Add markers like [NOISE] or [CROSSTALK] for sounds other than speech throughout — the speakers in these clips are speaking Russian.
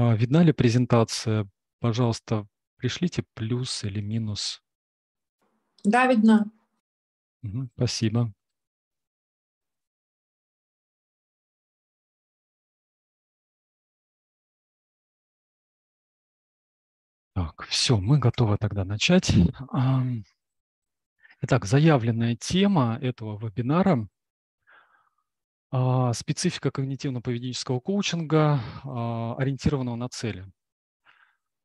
А, видна ли презентация? Пожалуйста, пришлите плюс или минус. Да, видно. Угу, спасибо. Так, все, мы готовы тогда начать. Итак, заявленная тема этого вебинара а, специфика когнитивно-поведенческого коучинга, а, ориентированного на цели.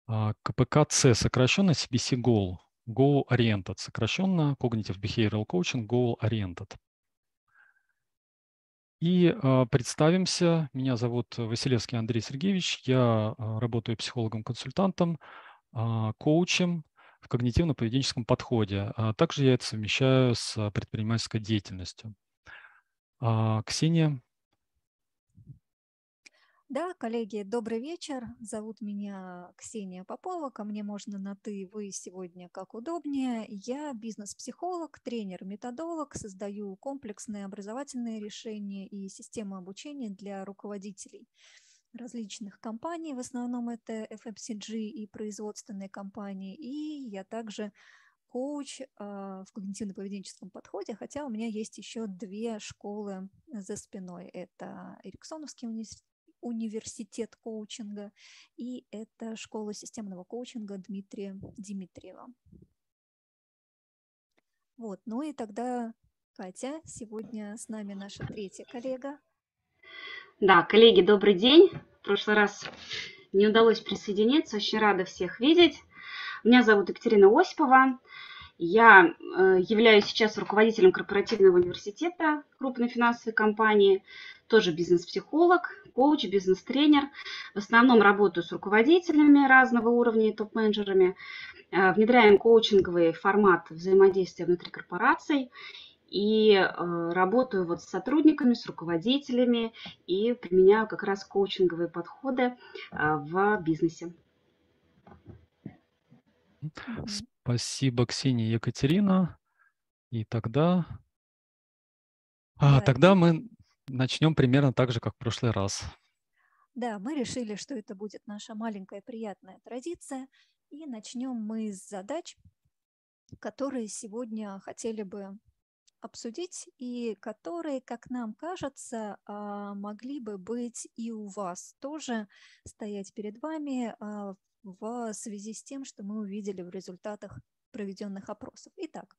А, КПКЦ, сокращенно CBC Goal, Goal Oriented, сокращенно Cognitive Behavioral Coaching, Goal Oriented. И представимся. Меня зовут Василевский Андрей Сергеевич. Я работаю психологом-консультантом, коучем в когнитивно-поведенческом подходе. Также я это совмещаю с предпринимательской деятельностью. А, Ксения? Да, коллеги, добрый вечер. Зовут меня Ксения Попова. Ко мне можно на «ты», «вы» сегодня как удобнее. Я бизнес-психолог, тренер-методолог, создаю комплексные образовательные решения и системы обучения для руководителей различных компаний, в основном это FMCG и производственные компании, и я также коуч а, в когнитивно-поведенческом подходе, хотя у меня есть еще две школы за спиной. Это Эриксоновский университет, коучинга, и это школа системного коучинга Дмитрия Дмитриева. Вот, ну и тогда Катя, сегодня с нами наша третья коллега. Да, коллеги, добрый день. В прошлый раз не удалось присоединиться, очень рада всех видеть. Меня зовут Екатерина Осипова, я э, являюсь сейчас руководителем корпоративного университета крупной финансовой компании, тоже бизнес-психолог, коуч, бизнес-тренер. В основном работаю с руководителями разного уровня и топ-менеджерами. Э, внедряем коучинговый формат взаимодействия внутри корпораций и э, работаю вот с сотрудниками, с руководителями и применяю как раз коучинговые подходы в бизнесе. Спасибо, Ксения и Екатерина. И тогда... А, тогда мы начнем примерно так же, как в прошлый раз. Да, мы решили, что это будет наша маленькая приятная традиция. И начнем мы с задач, которые сегодня хотели бы обсудить и которые, как нам кажется, а, могли бы быть и у вас тоже стоять перед вами в а, в связи с тем, что мы увидели в результатах проведенных опросов. Итак,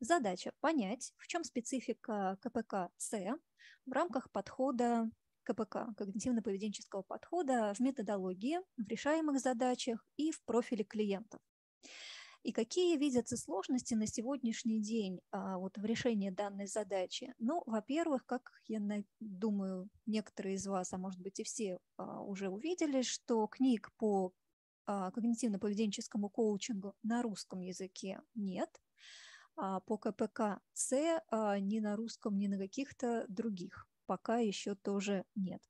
задача понять, в чем специфика КПК С в рамках подхода КПК, когнитивно-поведенческого подхода в методологии, в решаемых задачах и в профиле клиентов. И какие видятся сложности на сегодняшний день а, вот, в решении данной задачи? Ну, во-первых, как я думаю, некоторые из вас, а может быть и все а, уже увидели, что книг по а, когнитивно-поведенческому коучингу на русском языке нет, а по КПК-С а, ни на русском, ни на каких-то других пока еще тоже нет.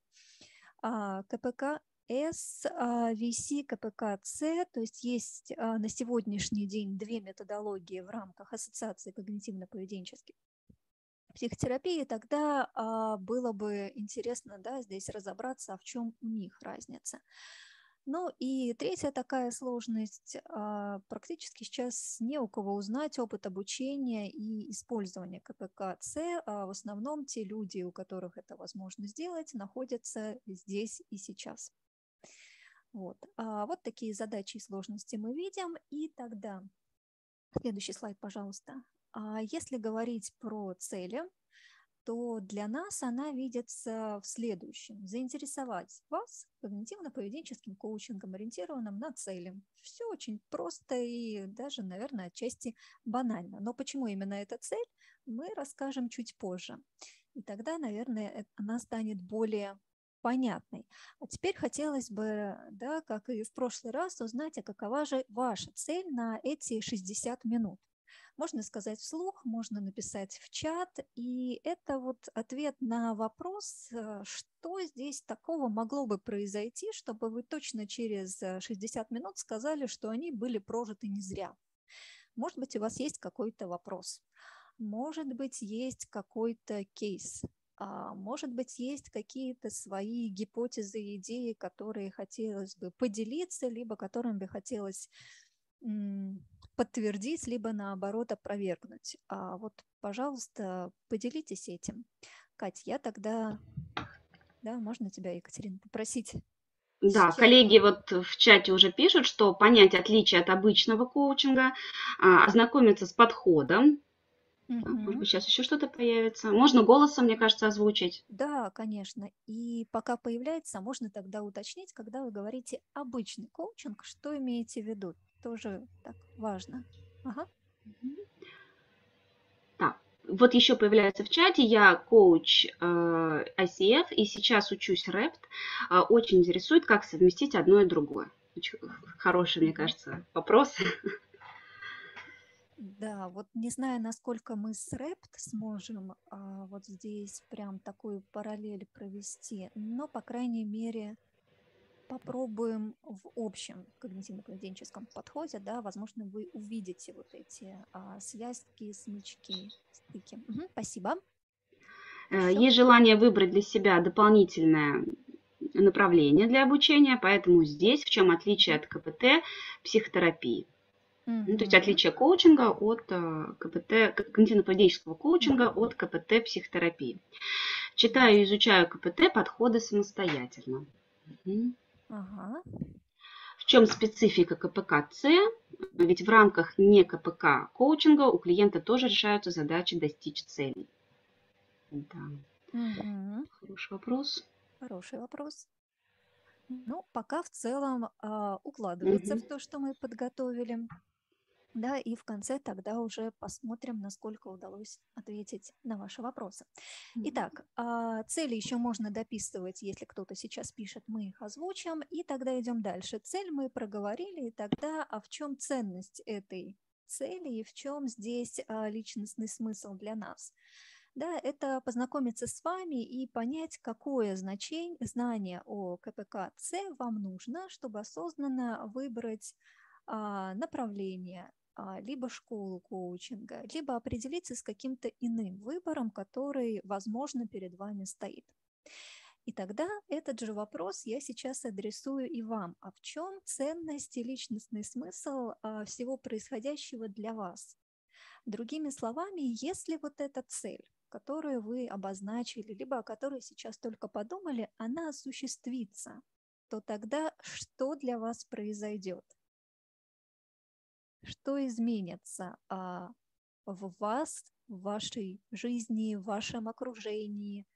КПК С, ВС, КПК С, то есть есть на сегодняшний день две методологии в рамках Ассоциации когнитивно-поведенческих психотерапии, тогда было бы интересно да, здесь разобраться, а в чем у них разница. Ну и третья такая сложность. А, практически сейчас не у кого узнать опыт обучения и использования КПКЦ. А в основном те люди, у которых это возможно сделать, находятся здесь и сейчас. Вот, а вот такие задачи и сложности мы видим. И тогда следующий слайд, пожалуйста. Если говорить про цели, то для нас она видится в следующем. Заинтересовать вас когнитивно-поведенческим коучингом, ориентированным на цели. Все очень просто и даже, наверное, отчасти банально. Но почему именно эта цель, мы расскажем чуть позже. И тогда, наверное, она станет более понятной. А теперь хотелось бы, да, как и в прошлый раз, узнать, а какова же ваша цель на эти 60 минут. Можно сказать вслух, можно написать в чат. И это вот ответ на вопрос, э, что здесь такого могло бы произойти, чтобы вы точно через 60 э, минут сказали, что они были прожиты не зря. Может быть, у вас есть какой-то вопрос. Может быть, есть какой-то кейс. А, может быть, есть какие-то свои гипотезы, идеи, которые хотелось бы поделиться, либо которым бы хотелось подтвердить, либо наоборот опровергнуть. А вот, пожалуйста, поделитесь этим. Катя, я тогда... Да, можно тебя, Екатерина, попросить? Да, коллеги вот в чате уже пишут, что понять отличие от обычного коучинга, а, ознакомиться с подходом, Угу. Может быть, сейчас еще что-то появится. Можно голосом, мне кажется, озвучить. Да, конечно. И пока появляется, можно тогда уточнить, когда вы говорите обычный коучинг, что имеете в виду? тоже так важно. Ага. Так, вот еще появляется в чате, я коуч э, ICF, и сейчас учусь РЭПТ. очень интересует, как совместить одно и другое. Очень хороший, мне кажется, вопрос. Да, вот не знаю, насколько мы с РЭПТ сможем а, вот здесь прям такую параллель провести, но, по крайней мере, попробуем в общем когнитивно-поведенческом подходе, да, возможно, вы увидите вот эти а, связки, смычки, стыки. Угу, спасибо. Все. Э, есть желание выбрать для себя дополнительное направление для обучения, поэтому здесь в чем отличие от КПТ психотерапии. Ну, то есть отличие коучинга от а, КПТ, когнитивно-поведенческого коучинга от КПТ психотерапии. Читаю и изучаю КПТ подходы самостоятельно. mm Ага. В чем специфика КПКЦ? Ведь в рамках не КПК коучинга у клиента тоже решаются задачи достичь целей. Да. Угу. Хороший вопрос. Хороший вопрос. Ну, пока в целом а, укладывается угу. в то, что мы подготовили. Да, и в конце тогда уже посмотрим, насколько удалось ответить на ваши вопросы. Итак, а, цели еще можно дописывать, если кто-то сейчас пишет, мы их озвучим, и тогда идем дальше. Цель мы проговорили, и тогда а в чем ценность этой цели и в чем здесь а, личностный смысл для нас? да, это познакомиться с вами и понять, какое значение, знание о КПК С вам нужно, чтобы осознанно выбрать а, направление а, либо школу коучинга, либо определиться с каким-то иным выбором, который, возможно, перед вами стоит. И тогда этот же вопрос я сейчас адресую и вам. А в чем ценность и личностный смысл а, всего происходящего для вас? Другими словами, если вот эта цель, которую вы обозначили, либо о которой сейчас только подумали, она осуществится, то тогда что для вас произойдет? что изменится а, в вас, в вашей жизни, в вашем окружении.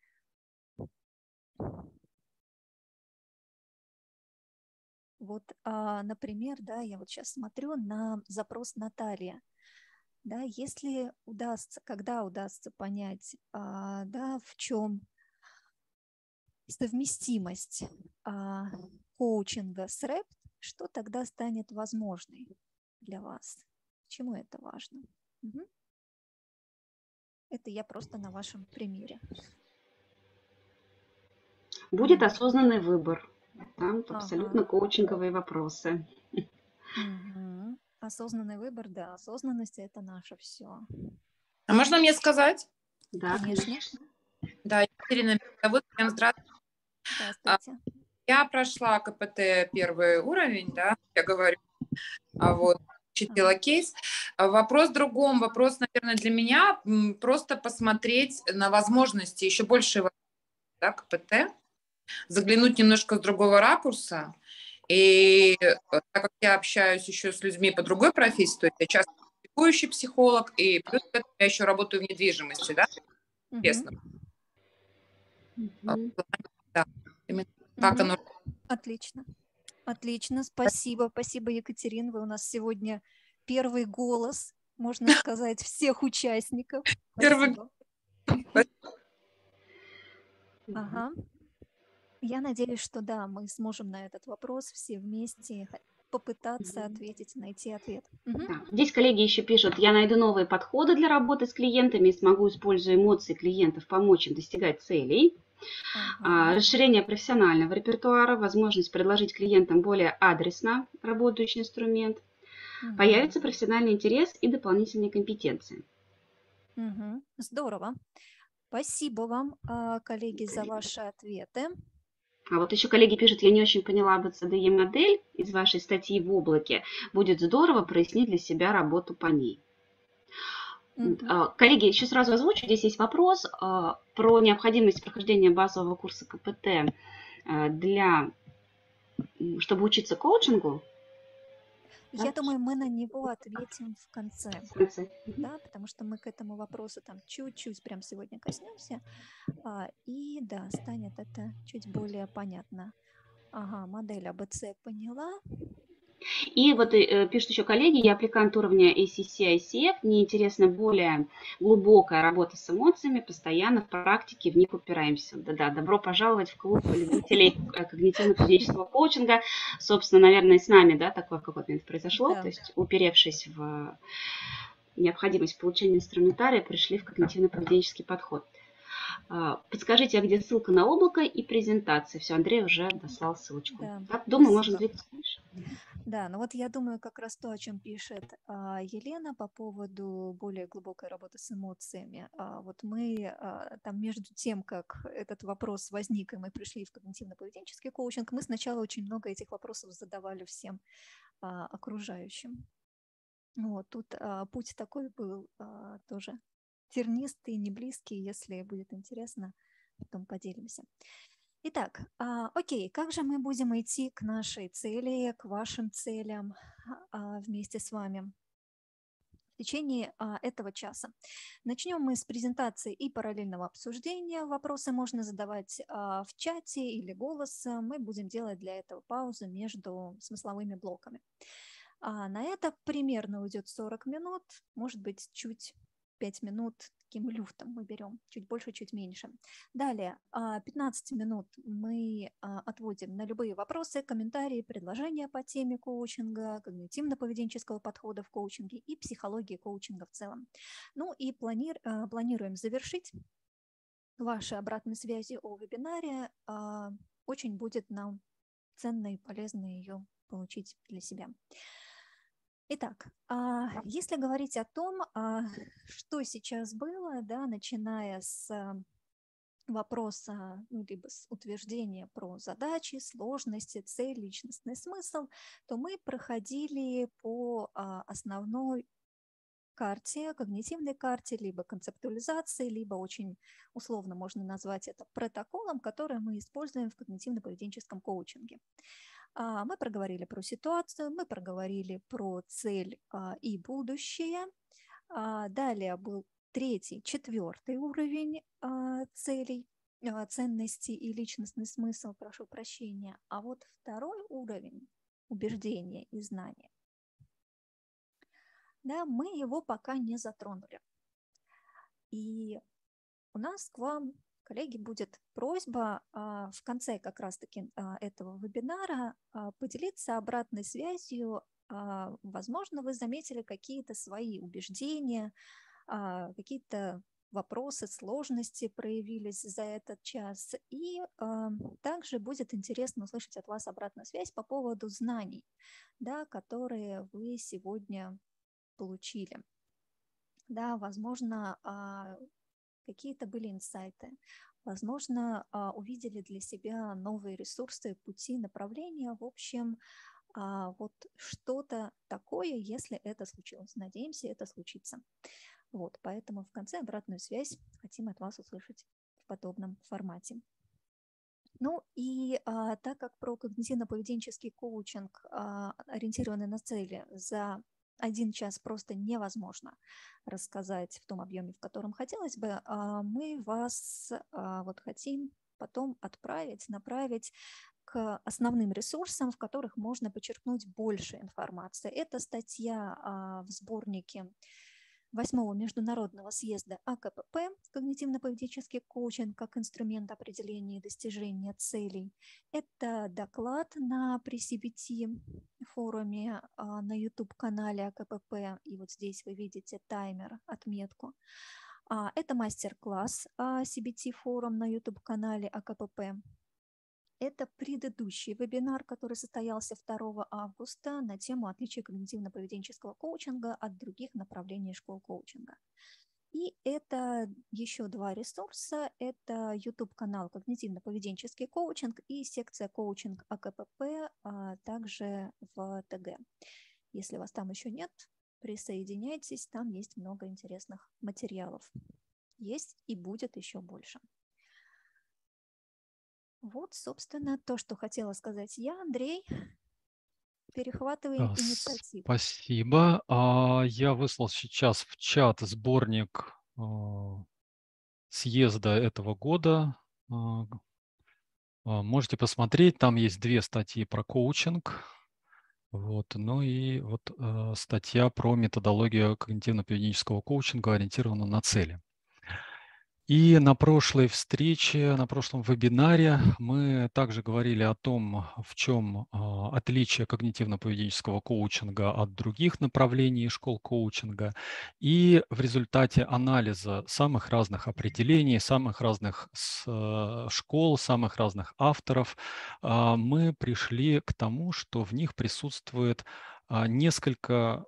Вот, а, например, да, я вот сейчас смотрю на запрос Наталья. Да, если удастся, когда удастся понять, а, да, в чем совместимость а, коучинга с рэп, что тогда станет возможной? для вас. Почему это важно? Угу. Это я просто на вашем примере. Будет осознанный выбор. Там ага. абсолютно коучинговые вопросы. Угу. Осознанный выбор, да, осознанность это наше все. А можно мне сказать? Да, конечно. Да, Екатерина, зовут всем здравствуйте. здравствуйте. Я прошла КПТ первый уровень, да, я говорю а вот читала кейс. А вопрос в другом. Вопрос, наверное, для меня просто посмотреть на возможности, еще больше да, КПТ, заглянуть немножко с другого ракурса. И э, так как я общаюсь еще с людьми по другой профессии, то есть я часто практикующий психолог, и плюс к этому я еще работаю в недвижимости, да? Интересно. Угу. А да, именно угу. так оно. Отлично. Отлично, спасибо. Спасибо, Екатерин, Вы у нас сегодня первый голос, можно [LAUGHS] сказать, всех участников. Первый. Ага. Я надеюсь, что да, мы сможем на этот вопрос все вместе попытаться ответить, найти ответ. Угу. Здесь коллеги еще пишут, я найду новые подходы для работы с клиентами и смогу, используя эмоции клиентов, помочь им достигать целей. А, расширение профессионального репертуара, возможность предложить клиентам более адресно работающий инструмент. Появится профессиональный интерес и дополнительные компетенции. Здорово. Спасибо вам, а, коллеги, за ваши ответы. А вот еще коллеги пишут, я не очень поняла БЦДЕ-модель из вашей статьи в облаке. Будет здорово прояснить для себя работу по ней. А, коллеги, еще сразу озвучу, здесь есть вопрос а, про необходимость прохождения базового курса КПТ а, для, чтобы учиться коучингу. Я да? думаю, мы на него ответим в конце. В конце. Да, потому что мы к этому вопросу там чуть-чуть прям сегодня коснемся. И да, станет это чуть более понятно. Ага, модель АБЦ поняла. И вот э, пишут еще коллеги, я аппликант уровня ACC, ICF, мне интересна более глубокая работа с эмоциями, постоянно в практике в них упираемся. Да-да, добро пожаловать в клуб любителей э, когнитивно-поведенческого коучинга. Собственно, наверное, с нами, да, такое в какой-то момент произошло, да. то есть уперевшись в необходимость получения инструментария, пришли в когнитивно-поведенческий подход. А, подскажите, а где ссылка на облако и презентация? Все, Андрей уже дослал ссылочку. Да. Так, думаю, можно двигаться дальше. Да, ну вот я думаю, как раз то, о чем пишет а, Елена по поводу более глубокой работы с эмоциями. А, вот мы там между тем, как этот вопрос возник, и мы пришли в когнитивно-поведенческий коучинг, мы сначала очень много этих вопросов задавали всем окружающим. Вот тут путь такой был тоже тернистые, не близкие. Если будет интересно, потом поделимся. Итак, а, окей, как же мы будем идти к нашей цели, к вашим целям а, вместе с вами? в течение а, этого часа. Начнем мы с презентации и параллельного обсуждения. Вопросы можно задавать а, в чате или голосом. Мы будем делать для этого паузу между смысловыми блоками. А на это примерно уйдет 40 минут, может быть, чуть 5 минут таким люфтом мы берем, чуть больше, чуть меньше. Далее, 15 а, минут мы а, отводим на любые вопросы, комментарии, предложения по теме коучинга, когнитивно-поведенческого подхода в коучинге и психологии коучинга в целом. Ну и планир, а, планируем завершить ваши обратные связи о вебинаре. Очень будет нам ценно и полезно ее получить для себя. Итак, а, если говорить о том, а, что сейчас было, да, начиная с а, вопроса, ну, либо с утверждения про задачи, сложности, цель, личностный смысл, то мы проходили по основной карте, когнитивной карте, либо концептуализации, либо очень условно можно назвать это протоколом, который мы используем в когнитивно-поведенческом коучинге. А, мы проговорили про ситуацию, мы проговорили про цель а, и будущее. А, далее был третий, четвертый уровень целей, ценности и личностный смысл, прошу прощения. А вот второй уровень убеждения и знания, да, мы его пока не затронули. И у нас к вам коллеги, будет просьба а, в конце как раз-таки а, этого вебинара а, поделиться обратной связью. Возможно, вы заметили какие-то свои убеждения, какие-то вопросы, сложности проявились за этот час. И также будет интересно услышать от вас обратную связь по поводу знаний, да, которые вы сегодня получили. Да, возможно, какие-то были инсайты. Возможно, а, увидели для себя новые ресурсы, пути, направления. В общем, а, вот что-то такое, если это случилось. Надеемся, это случится. Вот, поэтому в конце обратную связь хотим от вас услышать в подобном формате. Ну и а, так как про когнитивно-поведенческий коучинг, а, ориентированный на цели, за один час просто невозможно рассказать в том объеме, в котором хотелось бы, а мы вас а, вот хотим потом отправить, направить к основным ресурсам, в которых можно почерпнуть больше информации. Это статья а, в сборнике 8 Международного съезда АКПП «Когнитивно-поведенческий коучинг как инструмент определения и достижения целей». Это доклад на пресс форуме а, на YouTube-канале АКПП, и вот здесь вы видите таймер, отметку. А, это мастер-класс CBT-форум а, на YouTube-канале АКПП. Это предыдущий вебинар, который состоялся 2 августа на тему отличия когнитивно-поведенческого коучинга от других направлений школ коучинга. И это еще два ресурса. Это YouTube-канал «Когнитивно-поведенческий коучинг» и секция «Коучинг АКПП», а также в ТГ. Если вас там еще нет, присоединяйтесь, там есть много интересных материалов. Есть и будет еще больше. Вот, собственно, то, что хотела сказать я, Андрей. Перехватывай а, инициативу. Спасибо. А, я выслал сейчас в чат сборник а, съезда этого года. А, а, можете посмотреть, там есть две статьи про коучинг. Вот, ну и вот э, статья про методологию когнитивно-поведенческого коучинга ориентирована на цели. И на прошлой встрече, на прошлом вебинаре мы также говорили о том, в чем а, отличие когнитивно-поведенческого коучинга от других направлений школ коучинга. И в результате анализа самых разных определений, самых разных э, школ, самых разных авторов, а, мы пришли к тому, что в них присутствует а, несколько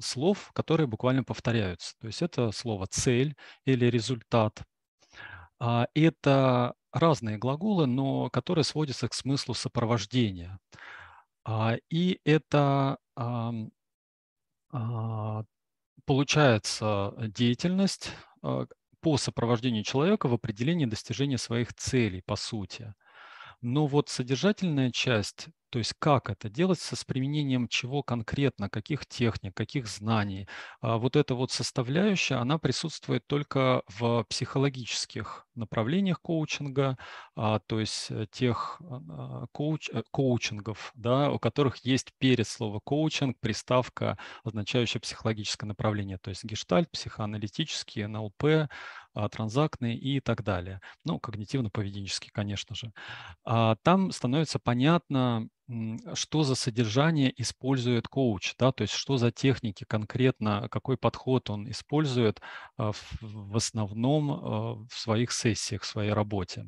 слов, которые буквально повторяются. То есть это слово «цель» или «результат», а, это разные глаголы, но которые сводятся к смыслу сопровождения. А, и это а, получается э, деятельность по сопровождению человека в определении достижения своих целей, по сути. Но вот содержательная часть то есть как это делать, со с применением чего конкретно, каких техник, каких знаний. А вот эта вот составляющая, она присутствует только в психологических направлениях коучинга, а, то есть э, тех э, а, коуч, э, коучингов, да, у которых есть перед слово коучинг приставка, означающая психологическое направление, то есть гештальт, психоаналитические, НЛП, а, транзактные и так далее. Ну, когнитивно поведенческие конечно же. А, там становится понятно, что за содержание использует коуч, да, то есть что за техники конкретно, какой подход он использует а, в основном в своих сессиях, в своей работе.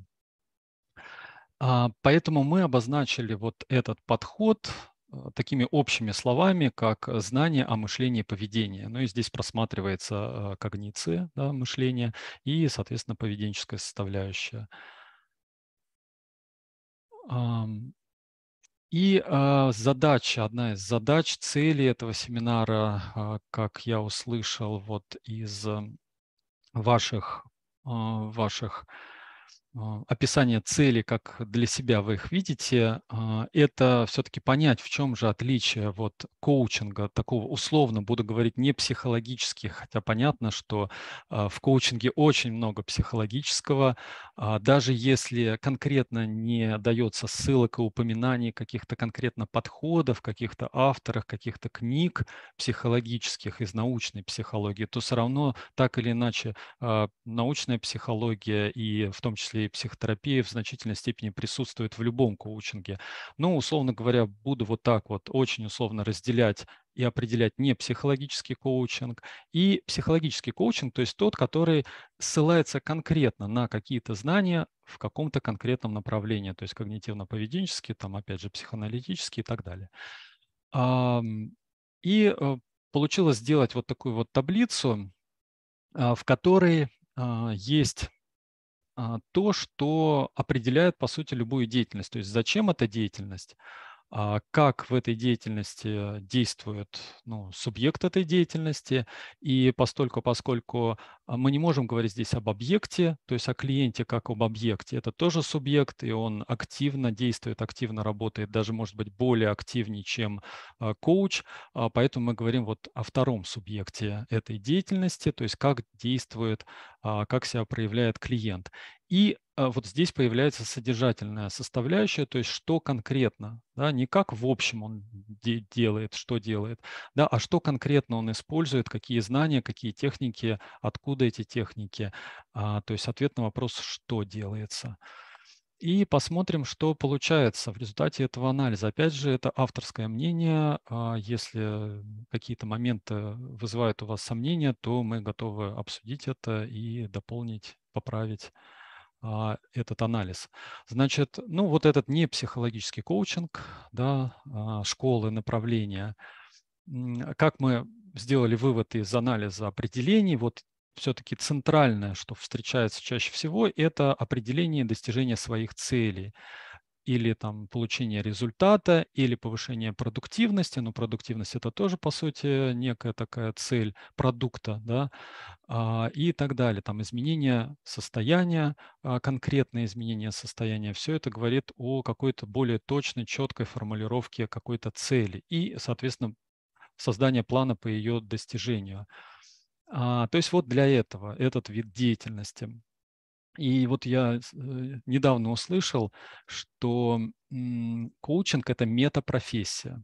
Поэтому мы обозначили вот этот подход, Э, такими общими словами, как э, знание о мышлении и поведении. Ну и здесь просматривается э, когниция, да, мышление и, соответственно, поведенческая составляющая. И задача, одна из задач, цели этого семинара, как я услышал вот из ваших, ваших а, описание цели, как для себя вы их видите, а, это все-таки понять, в чем же отличие вот коучинга, такого условно, буду говорить, не психологически, хотя понятно, что а, в коучинге очень много психологического, даже если конкретно не дается ссылок и упоминаний каких-то конкретно подходов, каких-то авторах, каких-то книг психологических из научной психологии, то все равно так или иначе научная психология и в том числе и психотерапия в значительной степени присутствует в любом коучинге. Ну, условно говоря, буду вот так вот очень условно разделять и определять не психологический коучинг и психологический коучинг, то есть тот, который ссылается конкретно на какие-то знания в каком-то конкретном направлении, то есть когнитивно поведенческие там опять же психоаналитические и так далее. И э, получилось сделать вот такую вот таблицу, а, в которой а, есть а, то, что определяет, по сути, любую деятельность. То есть зачем эта деятельность? А как в этой деятельности действует ну, субъект этой деятельности. И постольку, поскольку а, мы не можем говорить здесь об объекте, то есть о клиенте как об объекте, это тоже субъект, и он активно действует, активно работает, даже, может быть, более активнее, чем а, коуч. Поэтому мы говорим вот о втором субъекте этой деятельности, то есть как действует, как себя проявляет клиент. И а, вот здесь появляется содержательная составляющая, то есть что конкретно, да, не как в общем он де- делает, что делает, да, а что конкретно он использует, какие знания, какие техники, откуда эти техники, а, то есть ответ на вопрос, что делается. И посмотрим, что получается в результате этого анализа. Опять же, это авторское мнение. А, если какие-то моменты вызывают у вас сомнения, то мы готовы обсудить это и дополнить, поправить. А, этот анализ. Значит, ну вот этот не психологический коучинг, да, а, школы, направления, как мы сделали вывод из анализа определений, вот все-таки центральное, что встречается чаще всего, это определение достижения своих целей или там получение результата, или повышение продуктивности. Но продуктивность это тоже, по сути, некая такая цель продукта, да, а, и так далее. Там изменение состояния, а, конкретное изменение состояния. Все это говорит о какой-то более точной, четкой формулировке какой-то цели и, соответственно, создание плана по ее достижению. А, то есть вот для этого этот вид деятельности. И вот я э, недавно услышал, что коучинг – это метапрофессия.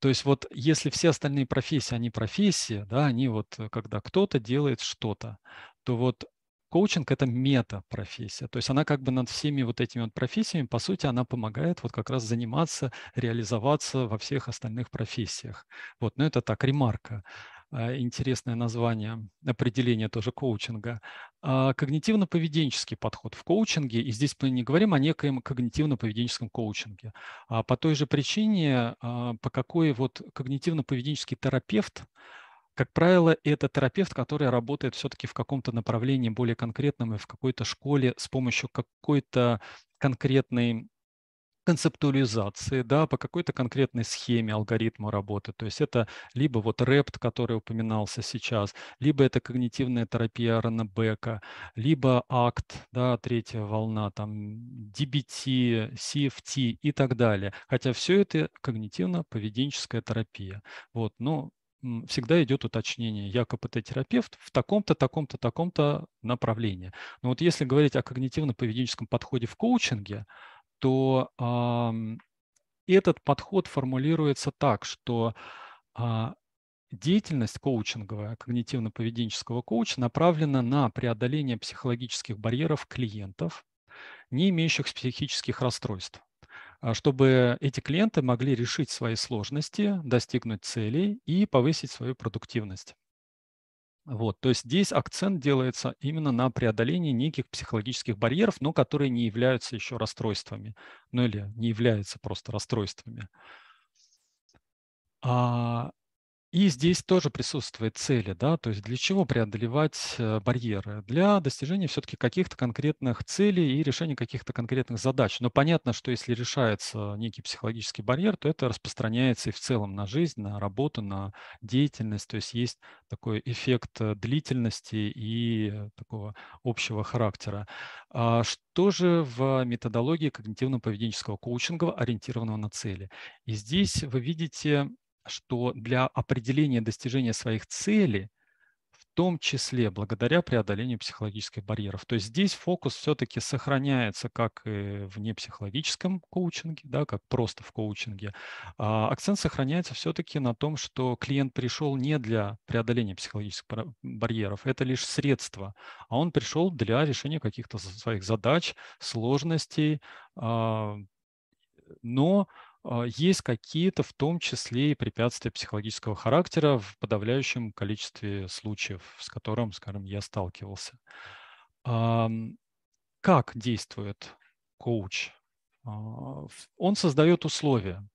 То есть вот если все остальные профессии, они профессии, да, они вот э, когда кто-то делает что-то, то вот коучинг – это мета-профессия. То есть она как бы над всеми вот этими вот профессиями, по сути, она помогает вот как раз заниматься, реализоваться во всех остальных профессиях. Вот, но ну, это так, ремарка. А, интересное название, определение тоже коучинга. А, когнитивно-поведенческий подход в коучинге, и здесь мы не говорим о некоем когнитивно-поведенческом коучинге. А по той же причине, по какой вот когнитивно-поведенческий терапевт, как правило, это терапевт, который работает все-таки в каком-то направлении более конкретном и в какой-то школе с помощью какой-то конкретной концептуализации, да, по какой-то конкретной схеме, алгоритму работы. То есть это либо вот РЭПТ, который упоминался сейчас, либо это когнитивная терапия Ранебека, либо АКТ, да, третья волна, там DBT, CFT и так далее. Хотя все это когнитивно-поведенческая терапия. Вот, но всегда идет уточнение, я КПТ-терапевт в таком-то, таком-то, таком-то направлении. Но вот если говорить о когнитивно-поведенческом подходе в коучинге, то этот подход формулируется так, что а, деятельность коучинговая, когнитивно-поведенческого коуча направлена на преодоление психологических барьеров клиентов, не имеющих психических расстройств а чтобы эти клиенты могли решить свои сложности, достигнуть целей и повысить свою продуктивность. Вот, то есть здесь акцент делается именно на преодолении неких психологических барьеров, но которые не являются еще расстройствами, ну или не являются просто расстройствами. А, и здесь тоже присутствует цели, да, то есть для чего преодолевать э, барьеры? Для достижения все-таки каких-то конкретных целей и решения каких-то конкретных задач. Но понятно, что если решается некий психологический барьер, то это распространяется и в целом на жизнь, на работу, на деятельность. То есть есть такой эффект э, длительности и э, такого общего характера. А что же в методологии когнитивно-поведенческого коучинга ориентированного на цели? И здесь вы видите что для определения достижения своих целей, в том числе благодаря преодолению психологических барьеров. То есть здесь фокус все-таки сохраняется как э, в непсихологическом коучинге, да, как просто в коучинге. А акцент сохраняется все-таки на том, что клиент пришел не для преодоления психологических барьеров, это лишь средство, а он пришел для решения каких-то своих задач, сложностей, а, но а, есть какие-то, в том числе и препятствия психологического характера в подавляющем количестве случаев, с которым, скажем, я сталкивался. Как действует коуч? А, он создает условия.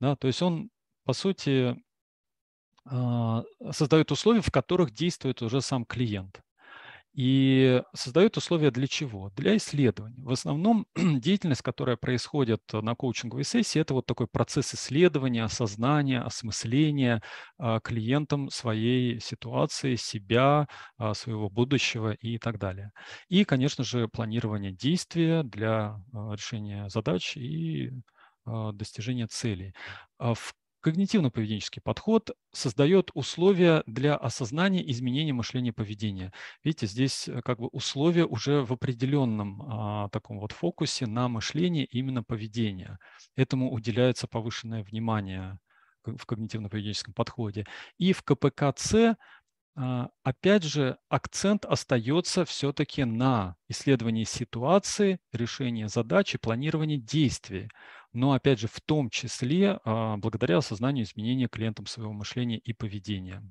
Да, то есть он, по сути, а, создает условия, в которых действует уже сам клиент и создают условия для чего? Для исследований. В основном [CLEARS THROAT] деятельность, которая происходит на коучинговой сессии, это вот такой процесс исследования, осознания, осмысления а, клиентом своей ситуации, себя, а, своего будущего и так далее. И, конечно же, планирование действия для а, решения задач и достижения целей. В Когнитивно-поведенческий подход создает условия для осознания изменения мышления и поведения. Видите, здесь э, как бы условия уже в определенном а, таком вот фокусе на мышление именно поведение. Этому уделяется повышенное внимание в когнитивно-поведенческом подходе. И в КПКЦ а, опять же, акцент остается все-таки на исследовании ситуации, решении задачи, планировании действий но опять же в том числе а, благодаря осознанию изменения клиентам своего мышления и поведения.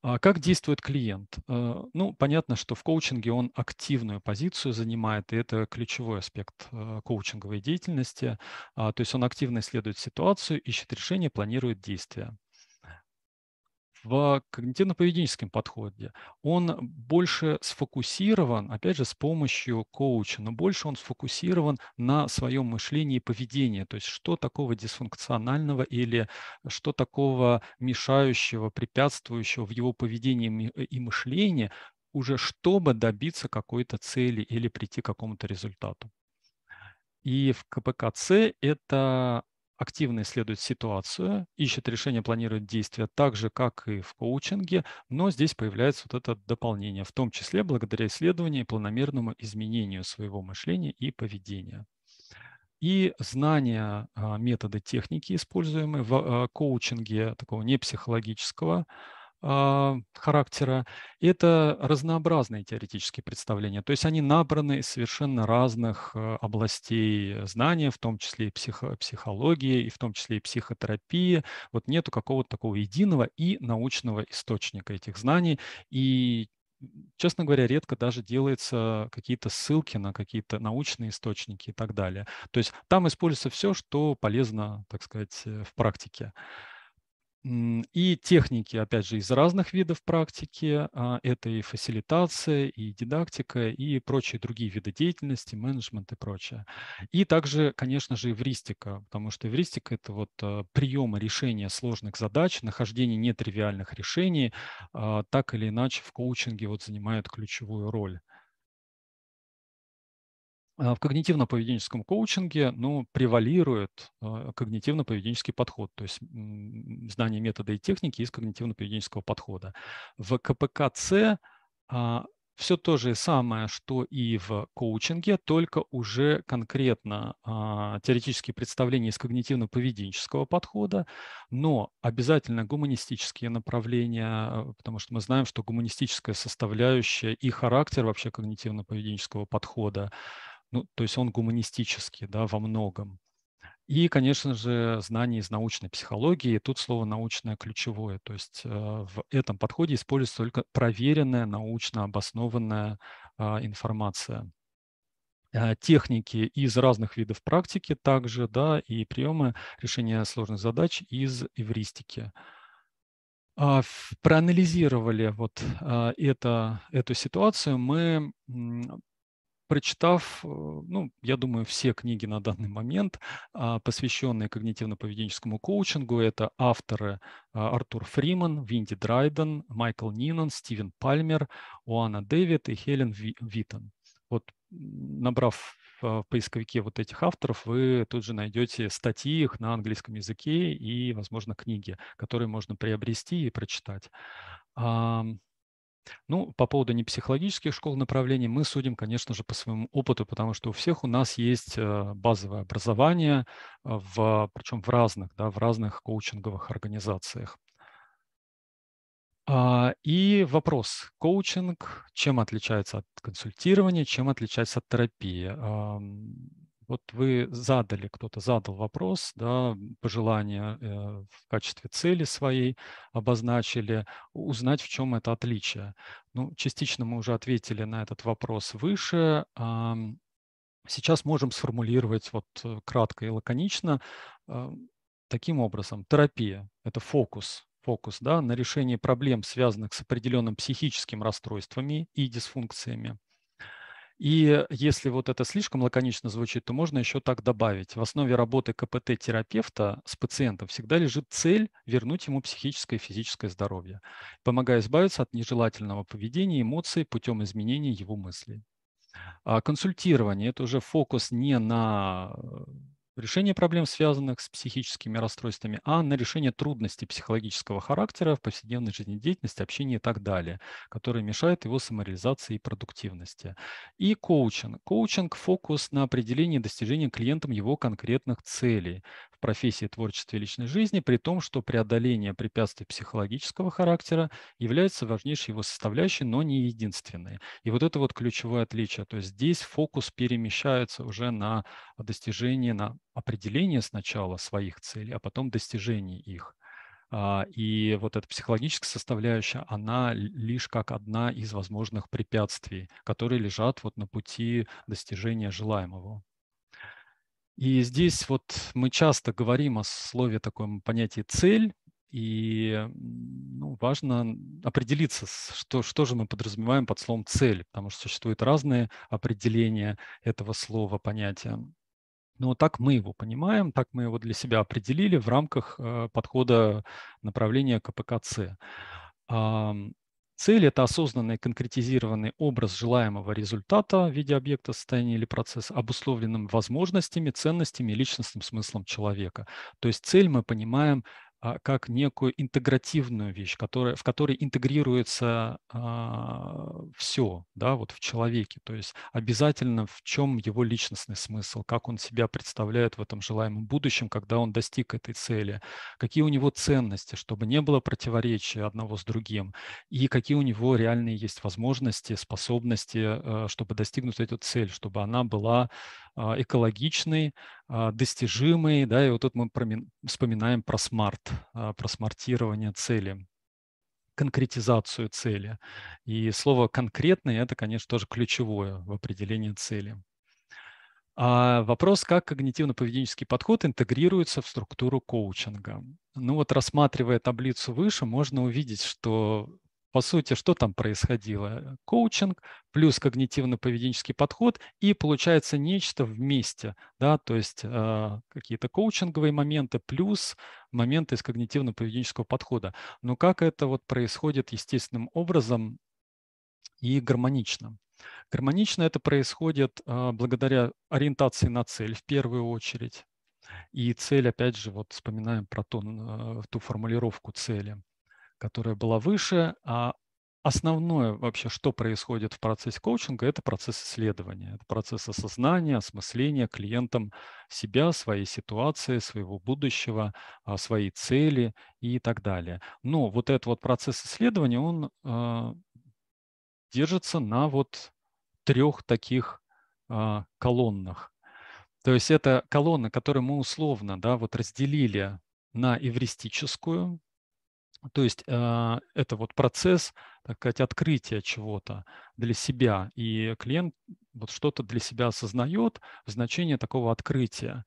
А как действует клиент? А, ну, понятно, что в коучинге он активную позицию занимает, и это ключевой аспект коучинговой деятельности. То есть он активно исследует ситуацию, ищет решение, планирует действия в когнитивно-поведенческом подходе он больше сфокусирован, опять же, с помощью коуча, но больше он сфокусирован на своем мышлении и поведении, то есть что такого дисфункционального или э, что такого мешающего, препятствующего в его поведении э, и мышлении, уже чтобы добиться какой-то цели или прийти к какому-то результату. И в КПКЦ это активно исследует ситуацию, ищет решение, планирует действия так же, как и в коучинге, но здесь появляется вот это дополнение, в том числе благодаря исследованию и планомерному изменению своего мышления и поведения. И знания а, методы техники, используемые в а, коучинге такого непсихологического, психологического а, характера, это разнообразные теоретические представления. То есть они набраны из совершенно разных э, областей э, знания, в том числе и психо психологии, и в том числе и психотерапии. Вот нету какого-то такого единого и научного источника этих знаний. И честно говоря, редко даже делаются какие-то ссылки на какие-то научные источники и так далее. То есть там используется все, что полезно, так сказать, э, в практике и техники, опять же, из разных видов практики. А, это и фасилитация, и дидактика, и прочие другие виды деятельности, менеджмент и прочее. И также, конечно же, эвристика, потому что эвристика – это вот а, приемы решения сложных задач, нахождение нетривиальных решений, а, так или иначе в коучинге вот занимает ключевую роль. А, в когнитивно-поведенческом коучинге ну, превалирует а, когнитивно-поведенческий подход, то есть знание метода и техники из когнитивно-поведенческого подхода. В КПКЦ а, все то же самое, что и в коучинге, только уже конкретно а, теоретические представления из когнитивно-поведенческого подхода, но обязательно гуманистические направления, э, потому что мы знаем, что гуманистическая составляющая и характер вообще когнитивно-поведенческого подхода ну, то есть он гуманистический да, во многом. И, конечно же, знания из научной психологии. Тут слово научное ключевое. То есть э, в этом подходе используется только проверенная, научно обоснованная а, информация. Э, техники из разных видов практики также, да, и приемы решения сложных задач из эвристики а, проанализировали вот а, это, эту ситуацию, мы прочитав, э, ну, я думаю, все книги на данный момент, а, посвященные когнитивно-поведенческому коучингу, это авторы а, Артур Фриман, Винди Драйден, Майкл Нинан, Стивен Пальмер, Уана Дэвид и Хелен Витон. Вот набрав а, в поисковике вот этих авторов, вы тут же найдете статьи их на английском языке и, возможно, книги, которые можно приобрести и прочитать. Ну, по поводу непсихологических школ направлений мы судим, конечно же, по своему опыту, потому что у всех у нас есть э, базовое образование, э, в, причем в разных, да, в разных коучинговых организациях. А, и вопрос, коучинг, чем отличается от консультирования, чем отличается от терапии? Вот вы задали, кто-то задал вопрос, да, пожелание э, в качестве цели своей обозначили, узнать, в чем это отличие. Ну, частично мы уже ответили на этот вопрос выше. А, сейчас можем сформулировать вот э, кратко и лаконично а, таким образом. Терапия – это фокус, фокус да, на решение проблем, связанных с определенным психическим расстройствами и дисфункциями и если вот это слишком лаконично звучит, то можно еще так добавить. В основе работы КПТ-терапевта с пациентом всегда лежит цель вернуть ему психическое и физическое здоровье, помогая избавиться от нежелательного поведения и эмоций путем изменения его мыслей. А консультирование – это уже фокус не на э, решение проблем, связанных с психическими расстройствами, а на решение трудностей психологического характера в повседневной жизнедеятельности, общении и так далее, которые мешают его самореализации и продуктивности. И коучинг. Коучинг – фокус на определении достижения клиентом его конкретных целей, профессии, творчестве и личной жизни, при том, что преодоление препятствий психологического характера является важнейшей его составляющей, но не единственной. И вот это вот ключевое отличие. То есть здесь фокус перемещается уже на достижение, на определение сначала своих целей, а потом достижение их. А, и вот эта психологическая составляющая, она лишь как одна из возможных препятствий, которые лежат вот на пути достижения желаемого. И здесь вот мы часто говорим о слове таком понятии цель, и ну, важно определиться, что, что же мы подразумеваем под словом цель, потому что существуют разные определения этого слова, понятия. Но так мы его понимаем, так мы его для себя определили в рамках э, подхода направления КПКЦ. Цель – это осознанный конкретизированный образ желаемого результата в виде объекта, состояния или процесса, обусловленным возможностями, ценностями и личностным смыслом человека. То есть цель мы понимаем а, как некую интегративную вещь, которая, в которой интегрируется а, все да, вот в человеке. То есть обязательно в чем его личностный смысл, как он себя представляет в этом желаемом будущем, когда он достиг этой цели, какие у него ценности, чтобы не было противоречия одного с другим, и какие у него реальные есть возможности, способности, э, чтобы достигнуть эту цель, чтобы она была а, экологичный, а, достижимый, да, и вот тут мы вспоминаем про смарт, а, про смартирование цели конкретизацию цели. И слово «конкретный» — это, конечно, тоже ключевое в определении цели. А вопрос, как когнитивно-поведенческий подход интегрируется в структуру коучинга. Ну вот рассматривая таблицу выше, можно увидеть, что по сути, что там происходило? Коучинг плюс когнитивно-поведенческий подход и получается нечто вместе, да, то есть э, какие-то коучинговые моменты плюс моменты из когнитивно-поведенческого подхода. Но как это вот происходит естественным образом и гармонично? Гармонично это происходит э, благодаря ориентации на цель в первую очередь. И цель, опять же, вот вспоминаем про ту, а, ту формулировку цели которая была выше, а основное вообще, что происходит в процессе коучинга, это процесс исследования, это процесс осознания, осмысления клиентом себя, своей ситуации, своего будущего, а, своей цели и так далее. Но вот этот вот процесс исследования, он э, держится на вот трех таких э, колоннах. То есть это колонна, которую мы условно да, вот разделили на эвристическую, то есть э, это вот процесс, так сказать, открытия чего-то для себя. И клиент вот что-то для себя осознает значение такого открытия.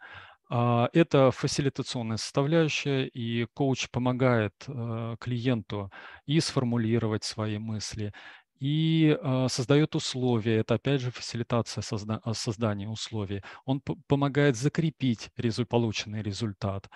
Э, это фасилитационная составляющая, и коуч помогает э, клиенту и сформулировать свои мысли, и э, создает условия. Это опять же фасилитация созда- создания условий. Он помогает закрепить резу- полученный результат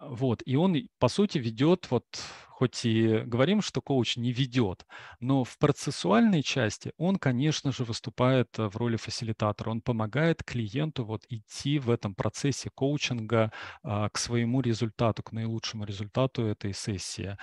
вот, и он, по сути, ведет, вот, хоть и говорим, что коуч не ведет, но в процессуальной части он, конечно же, выступает э, в роли фасилитатора. Он помогает клиенту вот идти в этом процессе коучинга а, к своему результату, к наилучшему результату этой сессии.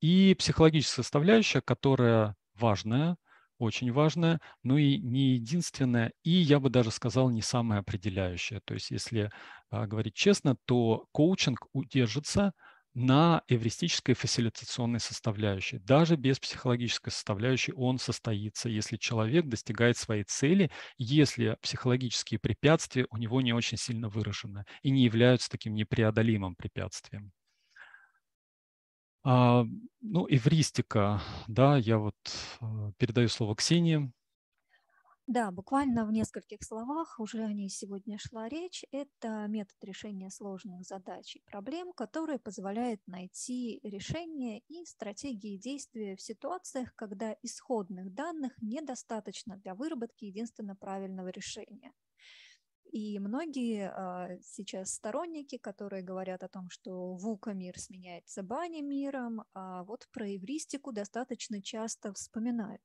И психологическая составляющая, которая важная – очень важная, но и не единственная, и я бы даже сказал, не самая определяющая. То есть, если а, говорить честно, то коучинг удержится на эвристической фасилитационной составляющей. Даже без психологической составляющей он состоится, если человек достигает своей цели, если психологические препятствия у него не очень сильно выражены и не являются таким непреодолимым препятствием. А, ну, эвристика, да, я вот э, передаю слово Ксении. Да, буквально в нескольких словах уже о ней сегодня шла речь. Это метод решения сложных задач и проблем, который позволяет найти решение и стратегии действия в ситуациях, когда исходных данных недостаточно для выработки единственно правильного решения – и многие а, сейчас сторонники, которые говорят о том, что вука мир сменяется баня миром, а вот про евристику достаточно часто вспоминают.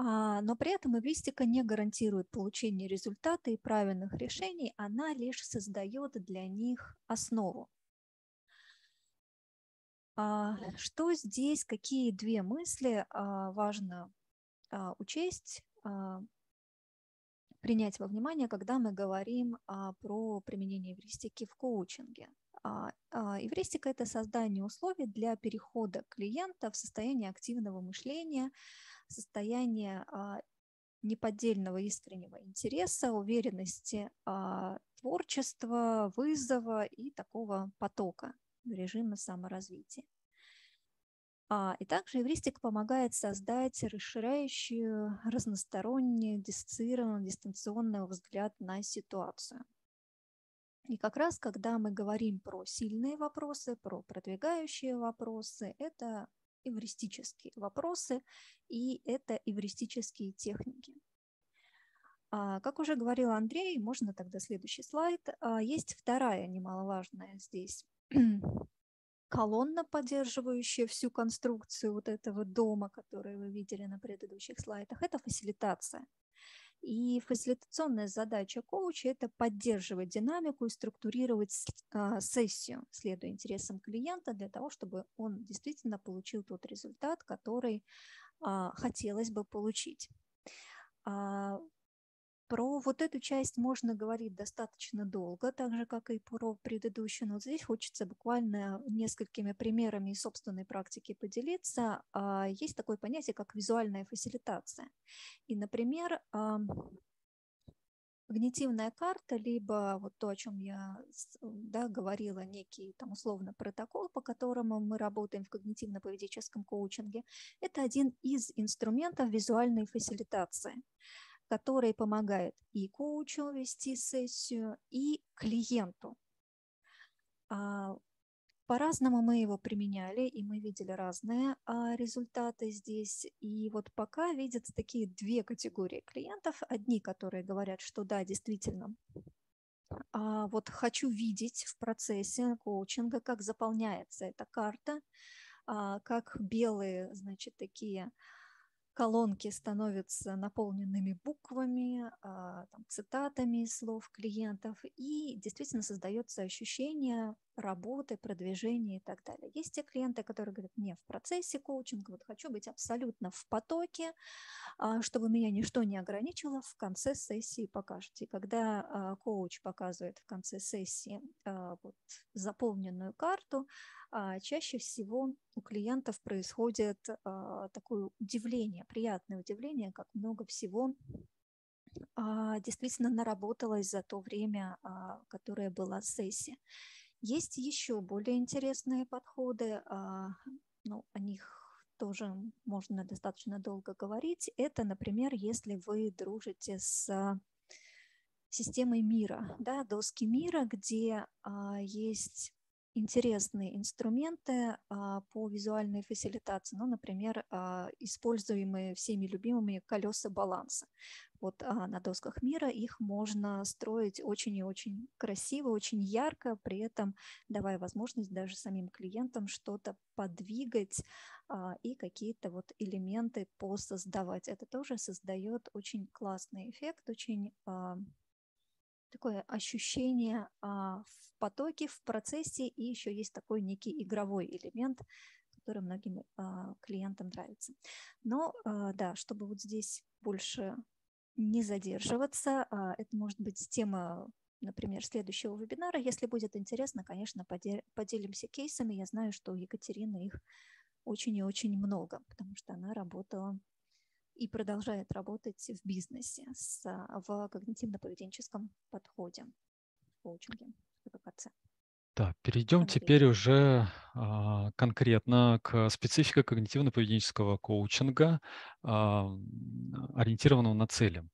А, но при этом евристика не гарантирует получение результата и правильных решений, она лишь создает для них основу. А, что здесь, какие две мысли важно учесть принять во внимание, когда мы говорим а, про применение эвристики в коучинге. А, а, эвристика – это создание условий для перехода клиента в состояние активного мышления, состояние а, неподдельного искреннего интереса, уверенности, а, творчества, вызова и такого потока режима саморазвития. А, и также эвристика помогает создать расширяющий, разносторонний, диссоциированный, дистанционный взгляд на ситуацию. И как раз, когда мы говорим про сильные вопросы, про продвигающие вопросы, это эвристические вопросы и это эвристические техники. А, как уже говорил Андрей, можно тогда следующий слайд. А, есть вторая немаловажная здесь колонна, поддерживающая всю конструкцию вот этого дома, который вы видели на предыдущих слайдах, это фасилитация. И фасилитационная задача коуча – это поддерживать динамику и структурировать а, сессию, следуя интересам клиента, для того, чтобы он действительно получил тот результат, который а, хотелось бы получить. А, про вот эту часть можно говорить достаточно долго, так же, как и про предыдущую, но здесь хочется буквально несколькими примерами из собственной практики поделиться. А, есть такое понятие, как визуальная фасилитация. И, например, когнитивная карта, либо вот то, о чем я да, говорила, некий там условно протокол, по которому мы работаем в когнитивно-поведенческом коучинге, это один из инструментов визуальной фасилитации который помогает и коучу вести сессию, и клиенту. А, по-разному мы его применяли, и мы видели разные а, результаты здесь. И вот пока видятся такие две категории клиентов. Одни, которые говорят, что да, действительно, а, вот хочу видеть в процессе коучинга, как заполняется эта карта, как белые, значит, такие колонки становятся наполненными буквами, а, там, цитатами слов клиентов, и действительно создается ощущение работы, продвижения и так далее. Есть те клиенты, которые говорят, мне в процессе коучинга, вот хочу быть абсолютно в потоке, а, чтобы меня ничто не ограничило, в конце сессии покажете. Когда а, коуч показывает в конце сессии а, вот, заполненную карту, чаще всего у клиентов происходит такое удивление, приятное удивление, как много всего действительно наработалось за то время, которое была сессия. Есть еще более интересные подходы, а, ну, о них тоже можно достаточно долго говорить. Это, например, если вы дружите с системой мира, да, доски мира, где а, есть интересные инструменты а, по визуальной фасилитации, ну, например, а, используемые всеми любимыми колеса баланса. Вот а, на досках мира их можно строить очень и очень красиво, очень ярко, при этом давая возможность даже самим клиентам что-то подвигать и какие-то вот элементы посоздавать. Это тоже создает очень классный эффект, очень такое ощущение а, в потоке, в процессе, и еще есть такой некий игровой элемент, который многим а, клиентам нравится. Но а, да, чтобы вот здесь больше не задерживаться, а, это может быть тема например, следующего вебинара. Если будет интересно, конечно, поделимся кейсами. Я знаю, что у Екатерины их очень и очень много, потому что она работала и продолжает работать в бизнесе с, в когнитивно-поведенческом подходе в коучинге ВПЦ. Да, перейдем Андрей. теперь уже а, конкретно к специфике когнитивно-поведенческого коучинга, а, ориентированного на цели.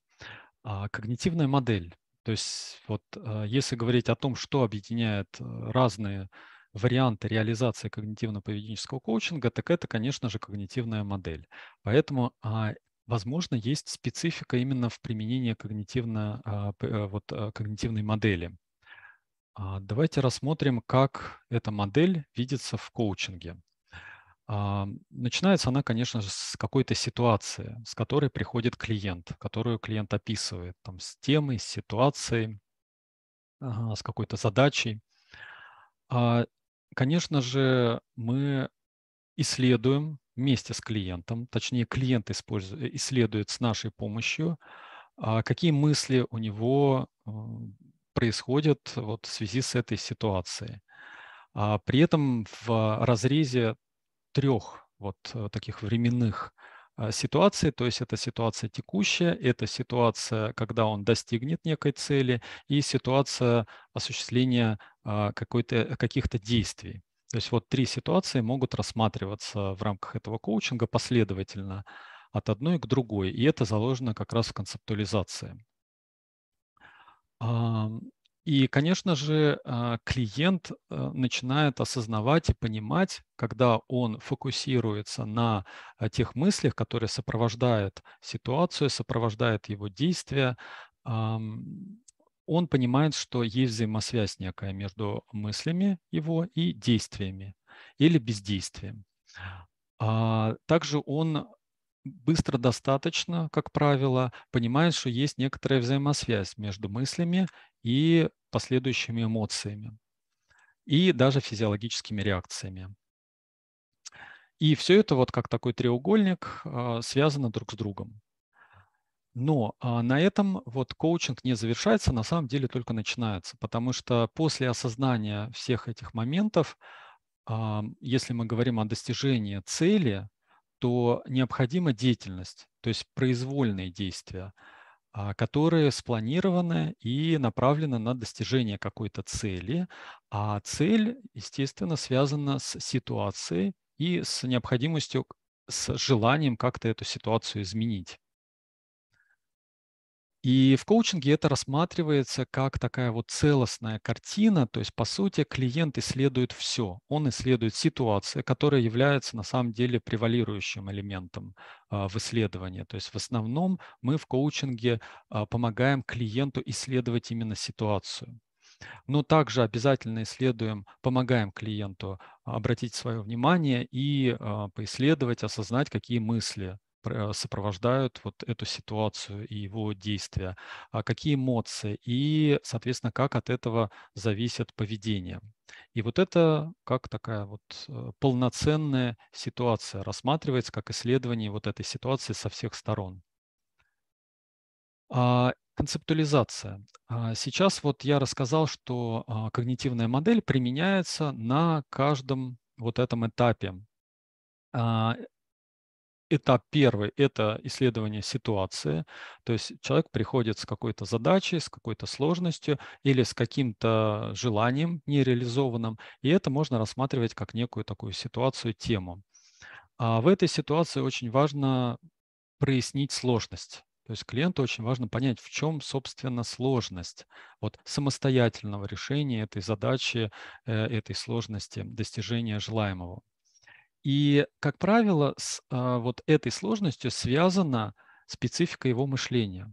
А, когнитивная модель. То есть вот а, если говорить о том, что объединяет а, разные варианты реализации когнитивно-поведенческого коучинга, так это, конечно же, когнитивная модель. Поэтому а, Возможно, есть специфика именно в применении когнитивно, а, э, вот, э, когнитивной модели. А, давайте рассмотрим, как эта модель видится в коучинге. А, начинается она, конечно же, с какой-то ситуации, с которой приходит клиент, которую клиент описывает, там, с темой, с ситуацией, с какой-то задачей. Конечно же, мы исследуем вместе с клиентом, точнее клиент использует, э, исследует с нашей помощью, а какие мысли у него э, происходят вот в связи с этой ситуацией. А при этом в разрезе трех вот э, таких временных ситуаций, то есть это ситуация текущая, это ситуация, когда он достигнет некой цели и ситуация осуществления а, каких-то действий. То есть вот три ситуации могут рассматриваться в рамках этого коучинга последовательно от одной к другой, и это заложено как раз в концептуализации. И, конечно же, а, клиент э, начинает осознавать и понимать, когда он фокусируется на э, тех мыслях, которые сопровождают ситуацию, сопровождают его действия, он понимает, что есть взаимосвязь некая между мыслями его и действиями или бездействием. А также он быстро достаточно, как правило, понимает, что есть некоторая взаимосвязь между мыслями и последующими эмоциями и даже физиологическими реакциями. И все это вот как такой треугольник а, связано друг с другом. Но а, на этом вот коучинг не завершается, на самом деле только начинается, потому что после осознания всех этих моментов, а, если мы говорим о достижении цели, то необходима деятельность, то есть произвольные действия, а, которые спланированы и направлены на достижение какой-то цели, а цель, естественно, связана с ситуацией и с необходимостью, с желанием как-то эту ситуацию изменить. И в коучинге это рассматривается как такая вот целостная картина, то есть, по сути, клиент исследует все. Он исследует ситуацию, которая является на самом деле превалирующим элементом а, в исследовании. То есть в основном мы в коучинге а, помогаем клиенту исследовать именно ситуацию. Но также обязательно исследуем, помогаем клиенту обратить свое внимание и а, поисследовать, осознать, какие мысли сопровождают вот эту ситуацию и его действия, а какие эмоции и, соответственно, как от этого зависит поведение. И вот это как такая вот э, полноценная ситуация рассматривается как исследование вот этой ситуации со всех сторон. А, концептуализация. А, сейчас вот я рассказал, что а, когнитивная модель применяется на каждом вот этом этапе этап первый – это исследование ситуации, то есть человек приходит с какой-то задачей, с какой-то сложностью или с каким-то желанием нереализованным, и это можно рассматривать как некую такую ситуацию, тему. А в этой ситуации очень важно прояснить сложность. То есть клиенту очень важно понять, в чем, собственно, сложность вот самостоятельного решения этой задачи, э, этой сложности, достижения желаемого. И, как правило, с а, вот этой сложностью связана специфика его мышления.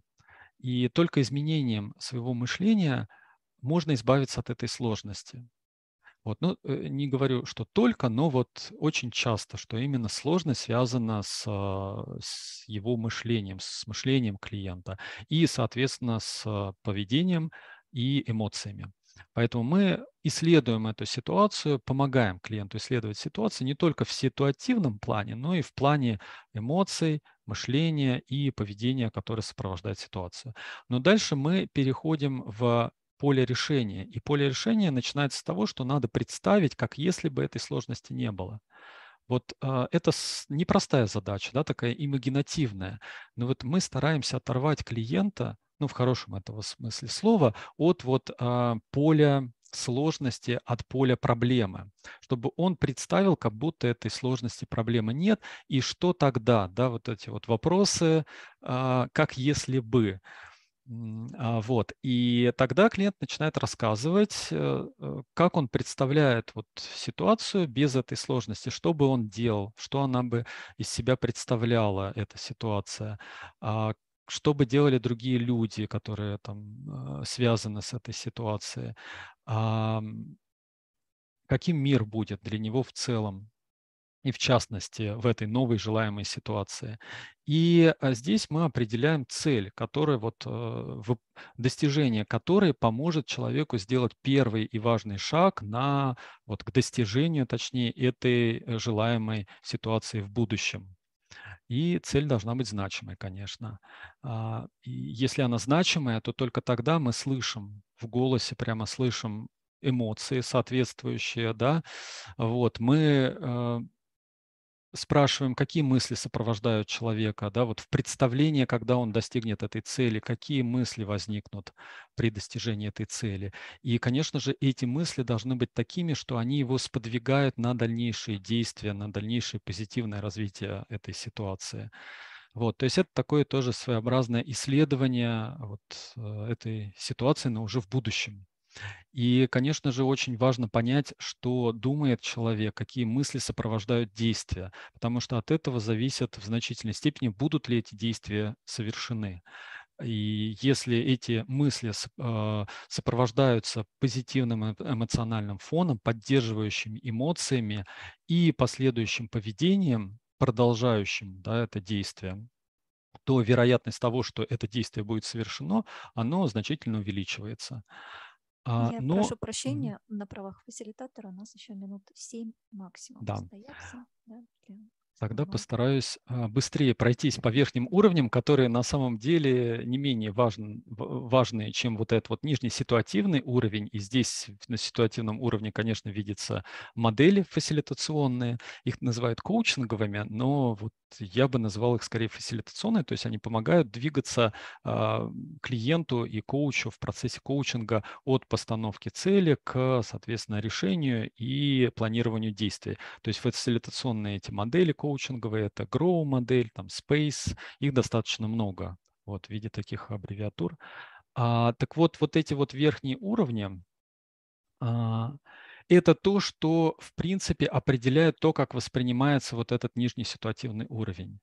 И только изменением своего мышления можно избавиться от этой сложности. Вот, ну, э, не говорю, что только, но вот очень часто, что именно сложность связана с, а, с его мышлением, с мышлением клиента и, соответственно, с а, поведением и эмоциями. Поэтому мы исследуем эту ситуацию, помогаем клиенту исследовать ситуацию не только в ситуативном плане, но и в плане эмоций, мышления и поведения, которое сопровождает ситуацию. Но дальше мы переходим в поле решения. И поле решения начинается с того, что надо представить, как если бы этой сложности не было. Вот а, это непростая задача, да, такая имагинативная. Но вот мы стараемся оторвать клиента, ну, в хорошем этого смысле слова, от вот а, поля сложности от поля проблемы, чтобы он представил, как будто этой сложности проблемы нет, и что тогда, да, вот эти вот вопросы, а, как если бы. А, вот. И тогда клиент начинает рассказывать, э, э, как он представляет вот ситуацию без этой сложности, что бы он делал, что она бы из себя представляла, эта ситуация, а, что бы делали другие люди, которые там э, связаны с этой ситуацией, каким мир будет для него в целом и в частности в этой новой желаемой ситуации. И а, здесь мы определяем цель, которая вот, э, достижение которой поможет человеку сделать первый и важный шаг на, вот, к достижению, точнее, этой э, желаемой ситуации в будущем. И цель должна быть значимой, конечно. А, и если она значимая, то только тогда мы слышим в голосе, прямо слышим эмоции соответствующие, да, вот, мы э, спрашиваем, какие мысли сопровождают человека, да, вот в представлении, когда он достигнет этой цели, какие мысли возникнут при достижении этой цели. И, конечно же, эти мысли должны быть такими, что они его сподвигают на дальнейшие действия, на дальнейшее позитивное развитие этой ситуации. Вот, то есть это такое тоже своеобразное исследование вот э, этой ситуации, но уже в будущем. И, конечно же, очень важно понять, что думает человек, какие мысли сопровождают действия, потому что от этого зависят в значительной степени, будут ли эти действия совершены. И если эти мысли а, сопровождаются позитивным эмоциональным фоном, поддерживающими эмоциями и последующим поведением, продолжающим да, это действие, то вероятность того, что это действие будет совершено, оно значительно увеличивается. А, Я но... прошу прощения, на правах фасилитатора у нас еще минут 7 максимум да. остается. Тогда постараюсь а, быстрее пройтись по верхним уровням, которые на самом деле не менее важны, важны чем вот этот вот нижний ситуативный уровень. И здесь на ситуативном уровне, конечно, видятся модели фасилитационные. Их называют коучинговыми, но вот я бы назвал их скорее фасилитационные, то есть они помогают двигаться а, клиенту и коучу в процессе коучинга от постановки цели к, соответственно, решению и планированию действий. То есть фасилитационные эти модели коучинга коучинговые, это Grow модель, там Space, их достаточно много вот, в виде таких аббревиатур. А, так вот, вот эти вот верхние уровни, а, это то, что, в принципе, определяет то, как воспринимается вот этот нижний ситуативный уровень.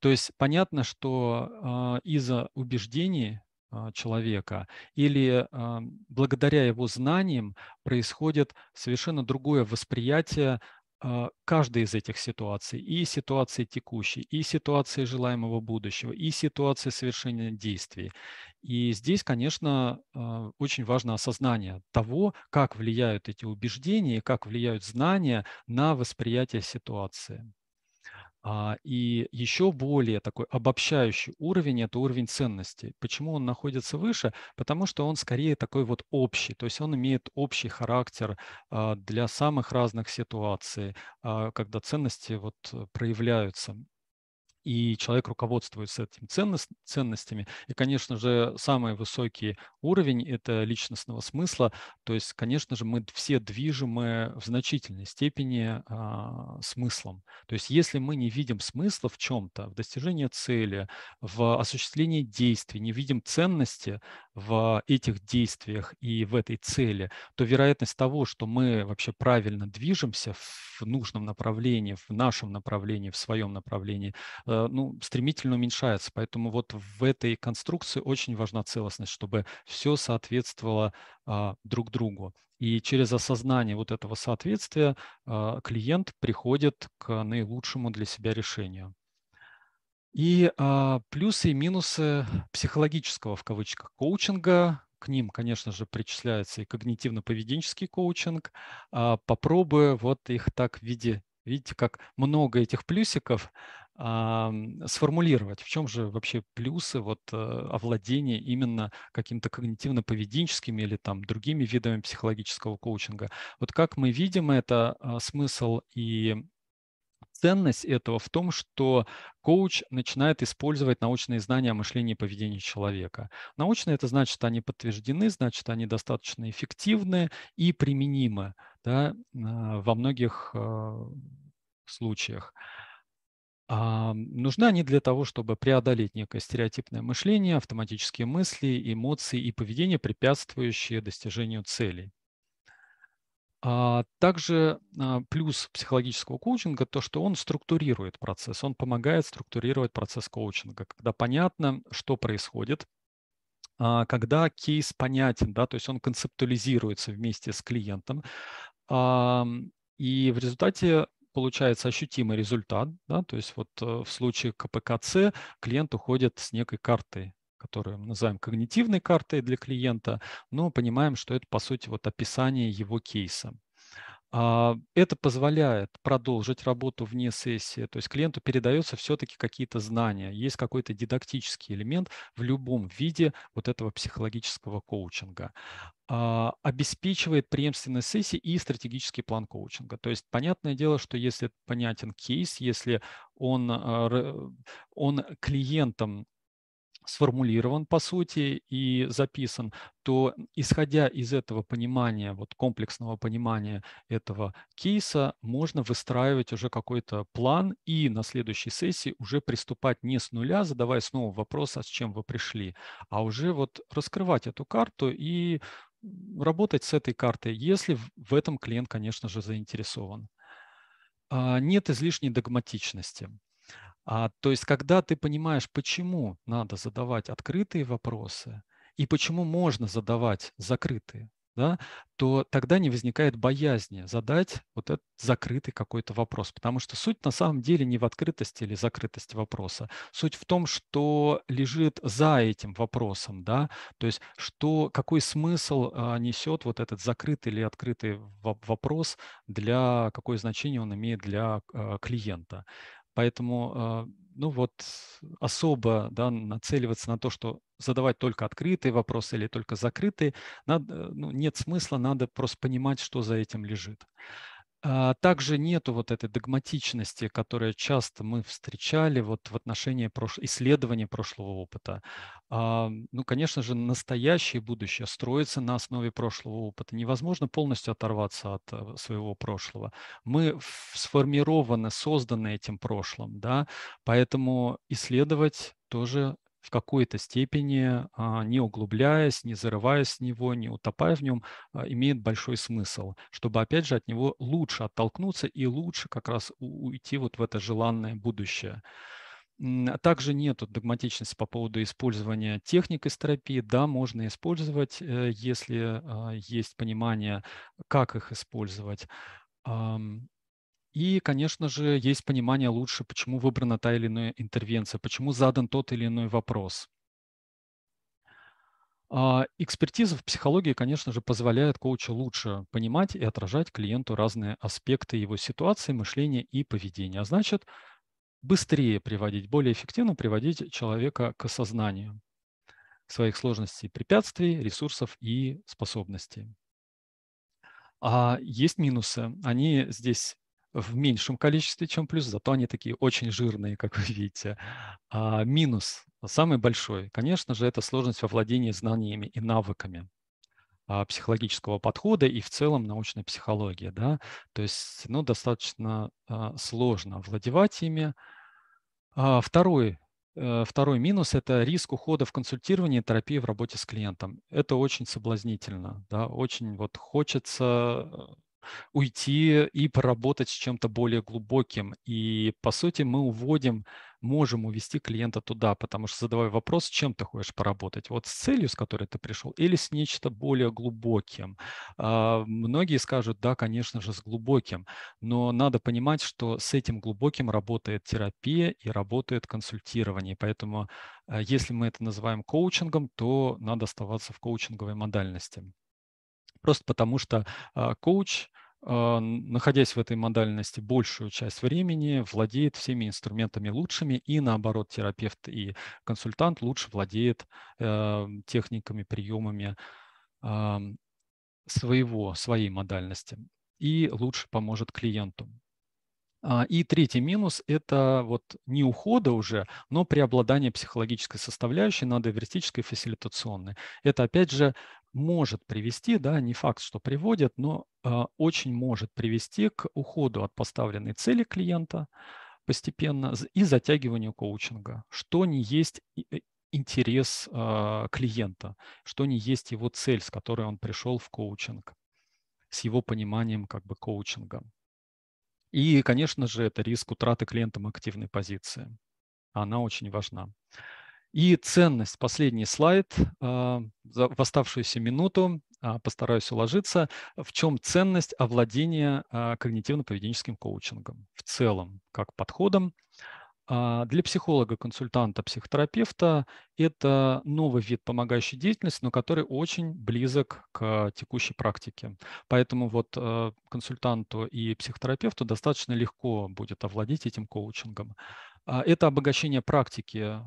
То есть понятно, что э, из-за убеждений а, человека или э, благодаря его знаниям происходит совершенно другое восприятие а, каждой из этих ситуаций, и ситуации текущей, и ситуации желаемого будущего, и ситуации совершения действий. И здесь, конечно, а, очень важно осознание того, как влияют эти убеждения, как влияют знания на восприятие ситуации. А, и еще более такой обобщающий уровень – это уровень ценностей. Почему он находится выше? Потому что он скорее такой вот общий, то есть он имеет общий характер а, для самых разных ситуаций, а, когда ценности вот э, проявляются и человек руководствуется этими ценностями. И, конечно же, самый высокий уровень – это личностного смысла. То есть, конечно же, мы все движимы в значительной степени а, смыслом. То есть, если мы не видим смысла в чем-то, в достижении цели, в осуществлении действий, не видим ценности в этих действиях и в этой цели, то вероятность того, что мы вообще правильно движемся в нужном направлении, в нашем направлении, в своем направлении, э, Э, ну, стремительно уменьшается. Поэтому вот в этой конструкции очень важна целостность, чтобы все соответствовало а, друг другу. И через осознание вот этого соответствия а, клиент приходит к наилучшему для себя решению. И а, плюсы и минусы психологического в кавычках коучинга к ним, конечно же, причисляется и когнитивно-поведенческий коучинг. Попробую вот их так в виде, видите, как много этих плюсиков, а, сформулировать, в чем же вообще плюсы вот э, овладения именно каким-то когнитивно-поведенческими или там другими видами психологического коучинга. Вот как мы видим это, а, смысл и ценность этого в том, что коуч начинает использовать научные знания о мышлении и поведении человека. Научные – это значит, они подтверждены, значит, они достаточно эффективны и применимы да, а, во многих э, случаях. А, нужны они для того, чтобы преодолеть некое стереотипное мышление, автоматические мысли, эмоции и поведение, препятствующие достижению целей. А также а, плюс психологического коучинга то, что он структурирует процесс, он помогает структурировать процесс коучинга, когда понятно, что происходит, когда кейс понятен, да, то есть он концептуализируется вместе с клиентом, и в результате получается ощутимый результат, да, то есть вот э, в случае КПКЦ клиент уходит с некой картой, которую мы называем когнитивной картой для клиента, но понимаем, что это по сути вот описание его кейса. А, это позволяет продолжить работу вне сессии, то есть клиенту передается все-таки какие-то знания, есть какой-то дидактический элемент в любом виде вот этого психологического коучинга. А, обеспечивает преемственность сессии и стратегический план коучинга. То есть понятное дело, что если понятен кейс, если он, а, он клиентам сформулирован, по сути, и записан, то исходя из этого понимания, вот комплексного понимания этого кейса, можно выстраивать уже какой-то план и на следующей сессии уже приступать не с нуля, задавая снова вопрос, а с чем вы пришли, а уже вот раскрывать эту карту и работать с этой картой, если в этом клиент, конечно же, заинтересован. А, нет излишней догматичности. А, то есть, когда ты понимаешь, почему надо задавать открытые вопросы и почему можно задавать закрытые, да, то тогда не возникает боязни задать вот этот закрытый какой-то вопрос. Потому что суть на самом деле не в открытости или закрытости вопроса. Суть в том, что лежит за этим вопросом, да, то есть что, какой смысл а, несет вот этот закрытый или открытый вопрос, для какое значение он имеет для а, клиента. Поэтому а, ну вот особо да, нацеливаться на то, что задавать только открытые вопросы или только закрытые, надо, э, ну, нет смысла, надо просто понимать, что за этим лежит. А, также нету вот этой догматичности, которую часто мы встречали вот в отношении прош... исследования прошлого опыта. А, ну, конечно же, настоящее будущее строится на основе прошлого опыта. Невозможно полностью оторваться от э, своего прошлого. Мы сформированы, созданы этим прошлым, да, поэтому исследовать тоже в какой-то степени, а, не углубляясь, не зарываясь в него, не утопая в нем, а, имеет большой смысл, чтобы, опять же, от него лучше оттолкнуться и лучше как раз уйти вот в это желанное будущее. А также нет догматичности по поводу использования техник из терапии. Да, можно использовать, э, если есть понимание, как их использовать. И, конечно же, есть понимание лучше, почему выбрана та или иная интервенция, почему задан тот или иной вопрос. А, экспертиза в психологии, конечно же, позволяет коучу лучше понимать и отражать клиенту разные аспекты его ситуации, мышления и поведения. А значит, быстрее приводить, более эффективно приводить человека к осознанию своих сложностей, препятствий, ресурсов и способностей. А есть минусы. Они здесь в меньшем количестве, чем плюс, зато они такие очень жирные, как вы [LAUGHS] видите. А минус самый большой, конечно же, это сложность во владении знаниями и навыками а, психологического подхода и в целом научной психологии. Да? То есть ну, достаточно а, сложно владевать ими. А, второй, э, второй минус – это риск ухода в консультирование и терапии в работе с клиентом. Это очень соблазнительно. Да? Очень вот хочется э, уйти и поработать с чем-то более глубоким. И, по сути, мы уводим, можем увести клиента туда, потому что задавая вопрос, чем ты хочешь поработать, вот с целью, с которой ты пришел, или с нечто более глубоким. А, многие скажут, да, конечно же, с глубоким, но надо понимать, что с этим глубоким работает терапия и работает консультирование. Поэтому, а, если мы это называем коучингом, то надо оставаться в коучинговой модальности просто потому что а, коуч, а, находясь в этой модальности большую часть времени, владеет всеми инструментами лучшими, и наоборот, терапевт и консультант лучше владеет а, техниками, приемами своего, своей модальности и лучше поможет клиенту. И третий минус – это вот не ухода уже, но преобладание психологической составляющей над эвристической и фасилитационной. Это, опять же, может привести, да, не факт, что приводит, но э, очень может привести к уходу от поставленной цели клиента постепенно и затягиванию коучинга, что не есть э, интерес э, клиента, что не есть его цель, с которой он пришел в коучинг, с его пониманием как бы коучинга. И, конечно же, это риск утраты клиентом активной позиции. Она очень важна. И ценность, последний слайд, а, в оставшуюся минуту а, постараюсь уложиться, в чем ценность овладения а, когнитивно-поведенческим коучингом в целом, как подходом. Для психолога, консультанта, психотерапевта это новый вид помогающей деятельности, но который очень близок к текущей практике. Поэтому вот консультанту и психотерапевту достаточно легко будет овладеть этим коучингом. Это обогащение практики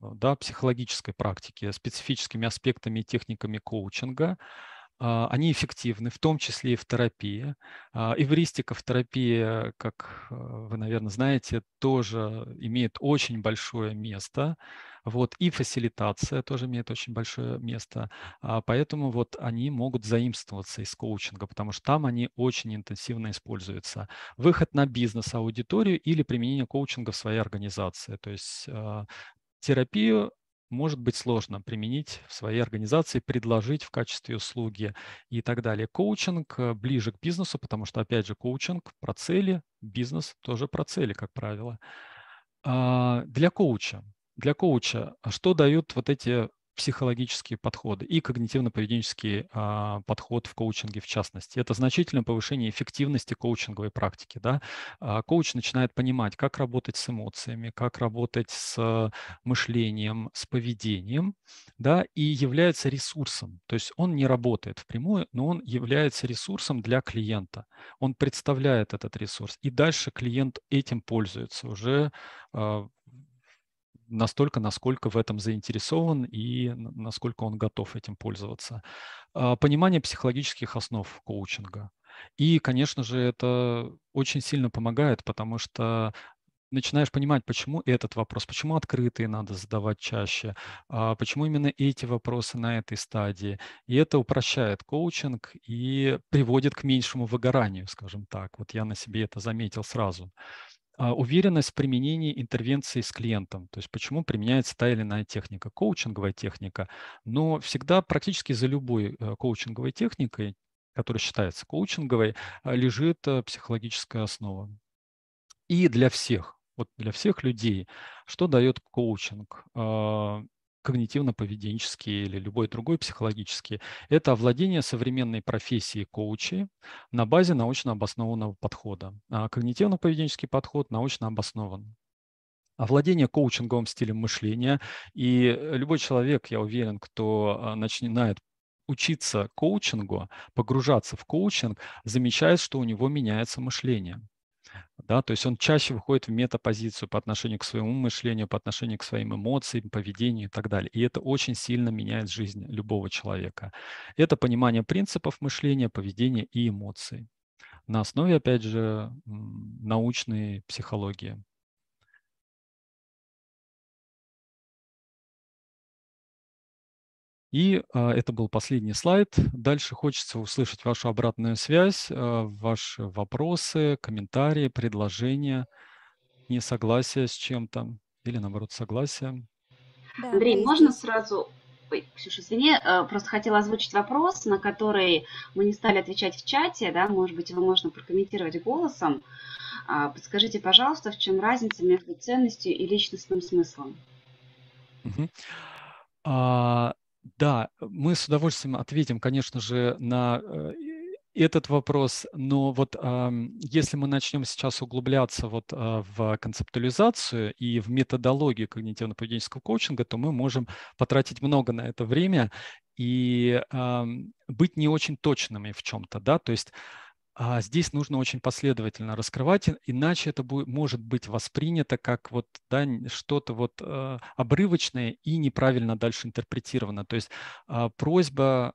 Э, да, психологической практики, специфическими аспектами и техниками коучинга, а, они эффективны, в том числе и в терапии. А, эвристика в терапии, как э, вы, наверное, знаете, тоже имеет очень большое место. Вот, и фасилитация тоже имеет очень большое место. А, поэтому вот они могут заимствоваться из коучинга, потому что там они очень интенсивно используются. Выход на бизнес-аудиторию или применение коучинга в своей организации. То есть терапию может быть сложно применить в своей организации, предложить в качестве услуги и так далее. Коучинг э, ближе к бизнесу, потому что, опять же, коучинг про цели, бизнес тоже про цели, как правило. А, для коуча. Для коуча а что дают вот эти психологические подходы и когнитивно-поведенческий а, подход в коучинге в частности. Это значительное повышение эффективности коучинговой практики. Да? А, коуч начинает понимать, как работать с эмоциями, как работать с мышлением, с поведением, да, и является ресурсом. То есть он не работает впрямую, но он является ресурсом для клиента. Он представляет этот ресурс, и дальше клиент этим пользуется уже а, настолько, насколько в этом заинтересован и насколько он готов этим пользоваться. А, понимание психологических основ коучинга. И, конечно же, это очень сильно помогает, потому что начинаешь понимать, почему этот вопрос, почему открытые надо задавать чаще, а, почему именно эти вопросы на этой стадии. И это упрощает коучинг и приводит к меньшему выгоранию, скажем так. Вот я на себе это заметил сразу. А, уверенность в применении интервенции с клиентом, то есть почему применяется та или иная техника, коучинговая техника, но всегда практически за любой э, коучинговой техникой, которая считается коучинговой, а, лежит э, психологическая основа. И для всех, вот для всех людей, что дает коучинг? А, когнитивно-поведенческие или любой другой психологический, это овладение современной профессией коучи на базе научно обоснованного подхода. А когнитивно-поведенческий подход научно обоснован овладение коучинговым стилем мышления. И э, любой человек, я уверен, кто а, начинает учиться коучингу, погружаться в коучинг, замечает, что у него меняется мышление. Да, то есть он чаще выходит в метапозицию по отношению к своему мышлению, по отношению к своим эмоциям, поведению и так далее. И это очень сильно меняет жизнь любого человека. Это понимание принципов мышления, поведения и эмоций на основе, опять же, научной психологии. И а, это был последний слайд. Дальше хочется услышать вашу обратную связь, а, ваши вопросы, комментарии, предложения, несогласие с чем-то или, наоборот, согласие. Да, Андрей, можно сразу Ой, Ксюша, извини, а, просто хотела озвучить вопрос, на который мы не стали отвечать в чате, да, может быть, его можно прокомментировать голосом. Подскажите, пожалуйста, в чем разница между ценностью и личностным смыслом? Угу. А, да, мы с удовольствием ответим, конечно же, на э, этот вопрос, но вот э, если мы начнем сейчас углубляться вот э, в концептуализацию и в методологию когнитивно-поведенческого коучинга, то мы можем потратить много на это время и э, быть не очень точными в чем-то, да, то есть а здесь нужно очень последовательно раскрывать, иначе это будет, может быть воспринято как вот да, что-то вот э, обрывочное и неправильно дальше интерпретировано. То есть э, просьба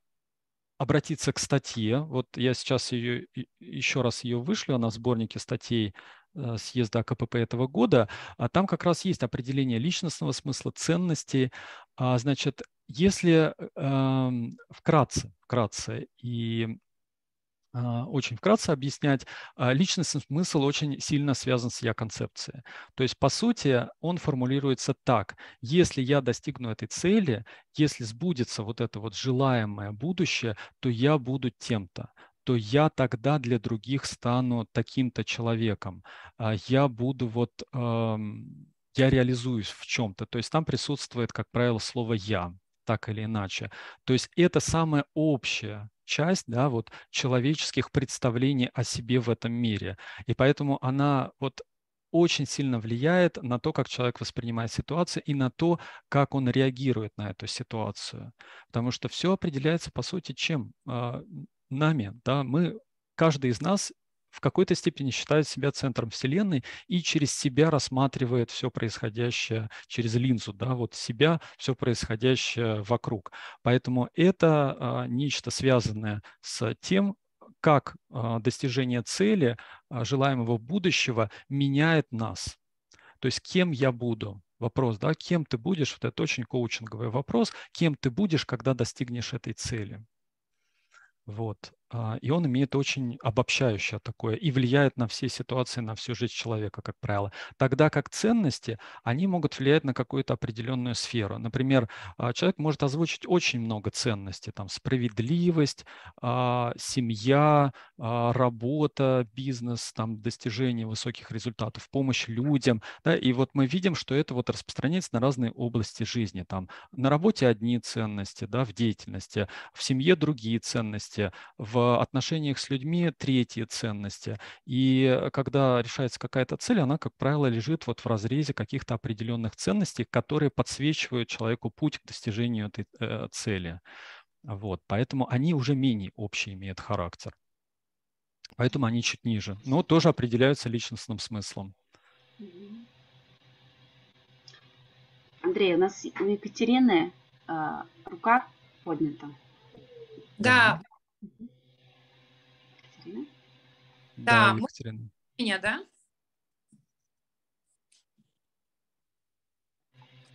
обратиться к статье. Вот я сейчас ее еще раз ее вышлю, она в сборнике статей э, съезда а КПП этого года. А там как раз есть определение личностного смысла, ценностей. А, значит, если э, эм, вкратце, вкратце и а, очень вкратце объяснять, а, личностный смысл очень сильно связан с я-концепцией. То есть, по сути, он формулируется так. Если я достигну этой цели, если сбудется вот это вот желаемое будущее, то я буду тем-то то я тогда для других стану таким-то человеком. А, я буду вот я реализуюсь в чем-то. То есть там присутствует, как правило, слово «я», так или иначе. То есть это самое общее, часть да, вот, человеческих представлений о себе в этом мире. И поэтому она вот очень сильно влияет на то, как человек воспринимает ситуацию и на то, как он реагирует на эту ситуацию. Потому что все определяется, по сути, чем? А, нами. Да? Мы, каждый из нас в какой-то степени считает себя центром Вселенной и через себя рассматривает все происходящее через линзу, да, вот себя, все происходящее вокруг. Поэтому это а, нечто связанное с тем, как а, достижение цели, а, желаемого будущего меняет нас. То есть кем я буду, вопрос, да, кем ты будешь, вот это очень коучинговый вопрос, кем ты будешь, когда достигнешь этой цели. Вот. А, и он имеет очень обобщающее такое и влияет на все ситуации, на всю жизнь человека, как правило. Тогда как ценности, они могут влиять на какую-то определенную сферу. Например, а, человек может озвучить очень много ценностей, там справедливость, а, семья, работа, бизнес, там достижение высоких результатов, помощь людям. Да? И вот мы видим, что это вот распространяется на разные области жизни. Там на работе одни ценности, да, в деятельности, в семье другие ценности, в отношениях с людьми третьи ценности. И когда решается какая-то цель, она, как правило, лежит вот в разрезе каких-то определенных ценностей, которые подсвечивают человеку путь к достижению этой э, цели. Вот, поэтому они уже менее общие имеют характер. Поэтому они чуть ниже, но тоже определяются личностным смыслом. Андрей, у нас у Екатерины э, рука поднята. Да, Екатерина. Да, да Екатерина. Меня, да?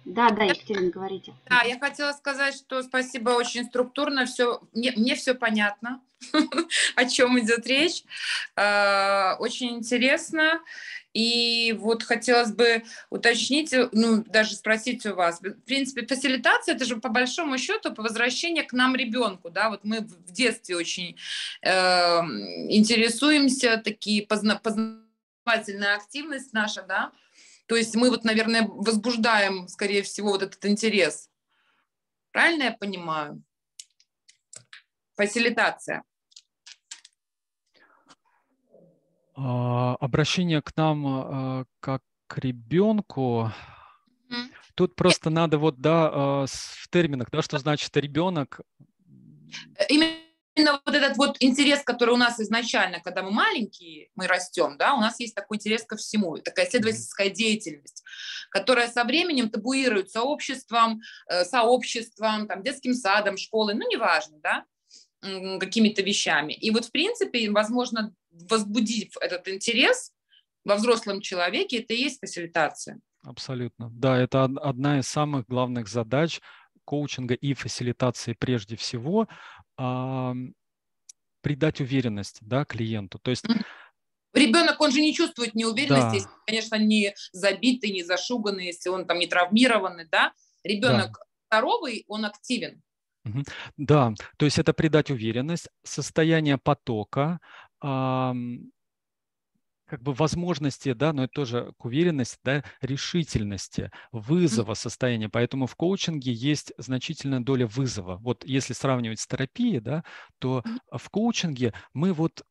Да, да, Екатерина, говорите. Да, я хотела сказать, что спасибо очень структурно, все, мне, мне все понятно. [LAUGHS] о чем идет речь. А, очень интересно. И вот хотелось бы уточнить, э, ну, даже спросить у вас. В принципе, фасилитация, это же по большому счету по возвращению к нам ребенку, да, вот мы в детстве очень э, интересуемся, такие позна познавательная активность наша, да, то есть мы вот, наверное, возбуждаем, скорее всего, вот этот интерес. Правильно я понимаю? фасилитация? А, обращение к нам а, как к ребенку. Тут просто надо вот, да, а, в терминах, да, что значит ребенок. Э, именно вот этот вот интерес, который у нас изначально, когда мы маленькие, мы растем, да, у нас есть такой интерес ко всему, такая исследовательская деятельность, которая со временем табуируется обществом, э, сообществом, там, детским садом, школой, ну, неважно, да, какими-то вещами. И вот, в принципе, возможно, возбудив этот интерес во взрослом человеке, это и есть фасилитация. Абсолютно. Да, это одна из самых главных задач коучинга и фасилитации прежде всего придать уверенность да, клиенту. То есть Ребенок, он же не чувствует неуверенности, да. если, конечно, не забитый, не зашуганный, если он там не травмированный, да. Ребенок да. здоровый, он активен. Да, то есть это придать уверенность, состояние потока, как бы возможности, да, но это тоже к уверенности, да, решительности, вызова состояния. Поэтому в коучинге есть значительная доля вызова. Вот если сравнивать с терапией, да, то в коучинге мы вот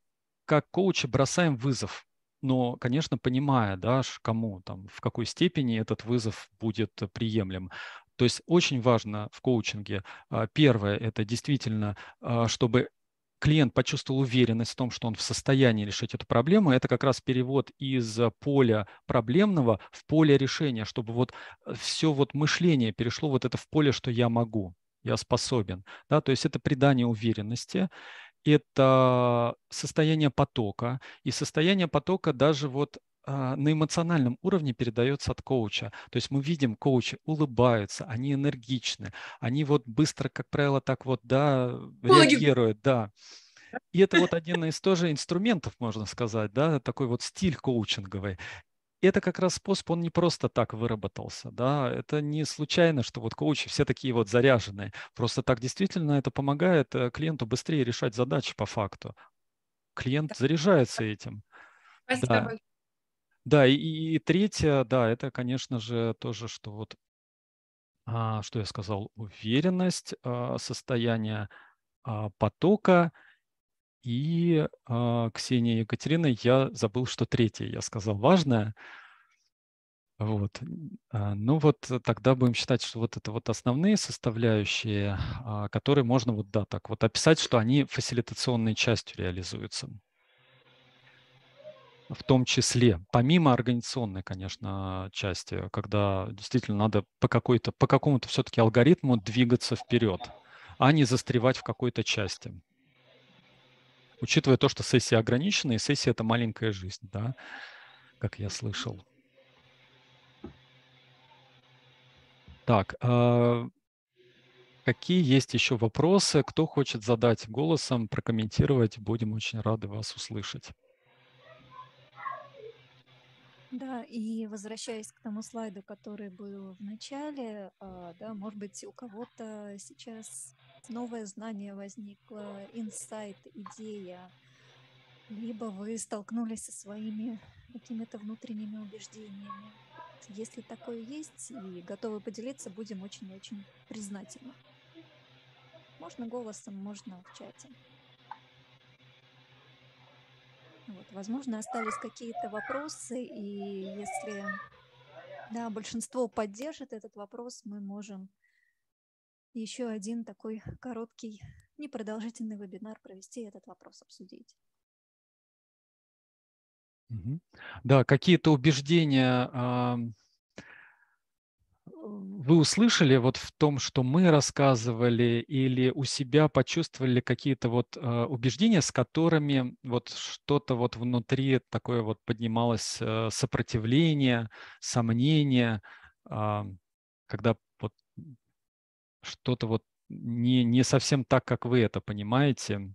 как коучи бросаем вызов но, конечно, понимая, да, кому там, в какой степени этот вызов будет приемлем. То есть очень важно в коучинге, а, первое, это действительно, а, чтобы клиент почувствовал уверенность в том, что он в состоянии решить эту проблему, это как раз перевод из поля проблемного в поле решения, чтобы вот э, все вот мышление перешло вот это в поле, что я могу, я способен. Да? То есть это придание уверенности, это состояние потока. И состояние потока даже вот а, на эмоциональном уровне передается от коуча. То есть мы видим, коучи улыбаются, они энергичны, они вот быстро, как правило, так вот, да, реагируют, да. И это вот один из тоже инструментов, можно сказать, да, такой вот стиль коучинговый это как раз способ, он не просто так выработался, да, это не случайно, что вот коучи все такие вот заряженные, просто так действительно это помогает э, клиенту быстрее решать задачи по факту. Клиент заряжается этим. Спасибо да. Да, и, и третье, да, это, конечно же, тоже, что вот, а, что я сказал, уверенность, а, состояние а, потока. И а, Ксения и Екатерина, я забыл, что третье я сказал важное. Вот. А, ну вот э, тогда будем считать, что вот это вот основные составляющие, а, которые можно вот, да, так вот описать, что они фасилитационной частью реализуются в том числе, помимо организационной, конечно, части, когда действительно надо по, какой-то, по какому-то все-таки алгоритму двигаться вперед, а не застревать в какой-то части. Учитывая то, что сессия ограничена, и сессия — это маленькая жизнь, да, как я слышал. Так, а, Какие есть еще вопросы? Кто хочет задать голосом, прокомментировать? Будем очень рады вас услышать. Да, и возвращаясь к тому слайду, который был в начале, а, да, может быть, у кого-то сейчас новое знание возникло, инсайт, идея, либо вы столкнулись со своими какими-то внутренними убеждениями. Если такое есть и готовы поделиться, будем очень-очень признательны. Можно голосом, можно в чате. Вот, возможно, остались какие-то вопросы, и если да, большинство поддержит этот вопрос, мы можем еще один такой короткий, непродолжительный вебинар провести и этот вопрос обсудить. Да, какие-то убеждения вы услышали вот в том, что мы рассказывали, или у себя почувствовали какие-то вот э, убеждения, с которыми вот что-то вот внутри такое вот поднималось э, сопротивление, сомнение, э, когда вот что-то вот не, не совсем так, как вы это понимаете,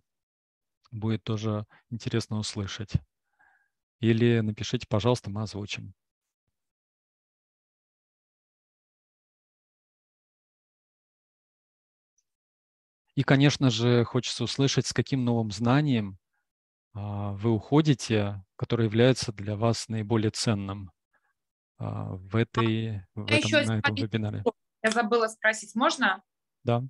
будет тоже интересно услышать. Или напишите, пожалуйста, мы озвучим. И, конечно же, хочется услышать, с каким новым знанием а, вы уходите, которое является для вас наиболее ценным а, в, а, этой, в этом, еще на этом вебинаре. Я забыла спросить, можно? Да.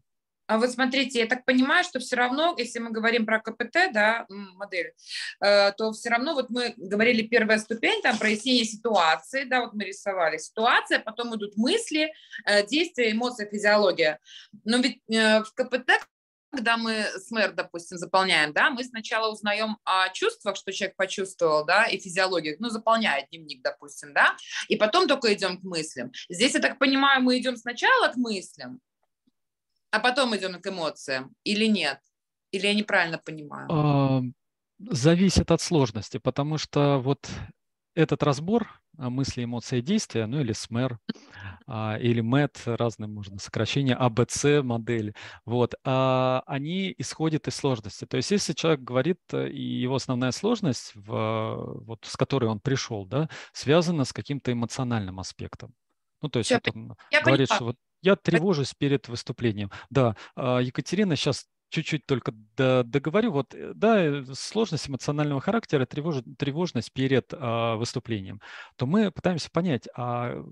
А Вот смотрите, я так понимаю, что все равно, если мы говорим про КПТ, да, модель, э, то все равно вот мы говорили первая ступень, там прояснение ситуации, да, вот мы рисовали ситуация, потом идут мысли, э, действия, эмоции, физиология. Но ведь э, в КПТ когда мы СМР, допустим, заполняем, да, мы сначала узнаем о чувствах, что человек почувствовал, да, и физиологии, ну, заполняет дневник, допустим, да, и потом только идем к мыслям. Здесь, я так понимаю, мы идем сначала к мыслям, а потом идем к эмоциям, или нет? Или я неправильно понимаю? Зависит от сложности, потому что вот этот разбор а, мысли, эмоции, действия, ну или СМЭР, а, или МЭТ, разные можно сокращения, АБЦ модель, вот, а, они исходят из сложности. То есть если человек говорит, э, и его основная сложность, в, вот, с которой он пришел, да, связана с каким-то эмоциональным аспектом. Ну, то есть я, вот он говорит, понимаю. что вот я тревожусь перед выступлением. Да, Екатерина сейчас чуть-чуть только договорю. Вот, э, да, э, сложность эмоционального характера, тревож, тревожность перед а, выступлением, то мы пытаемся понять, а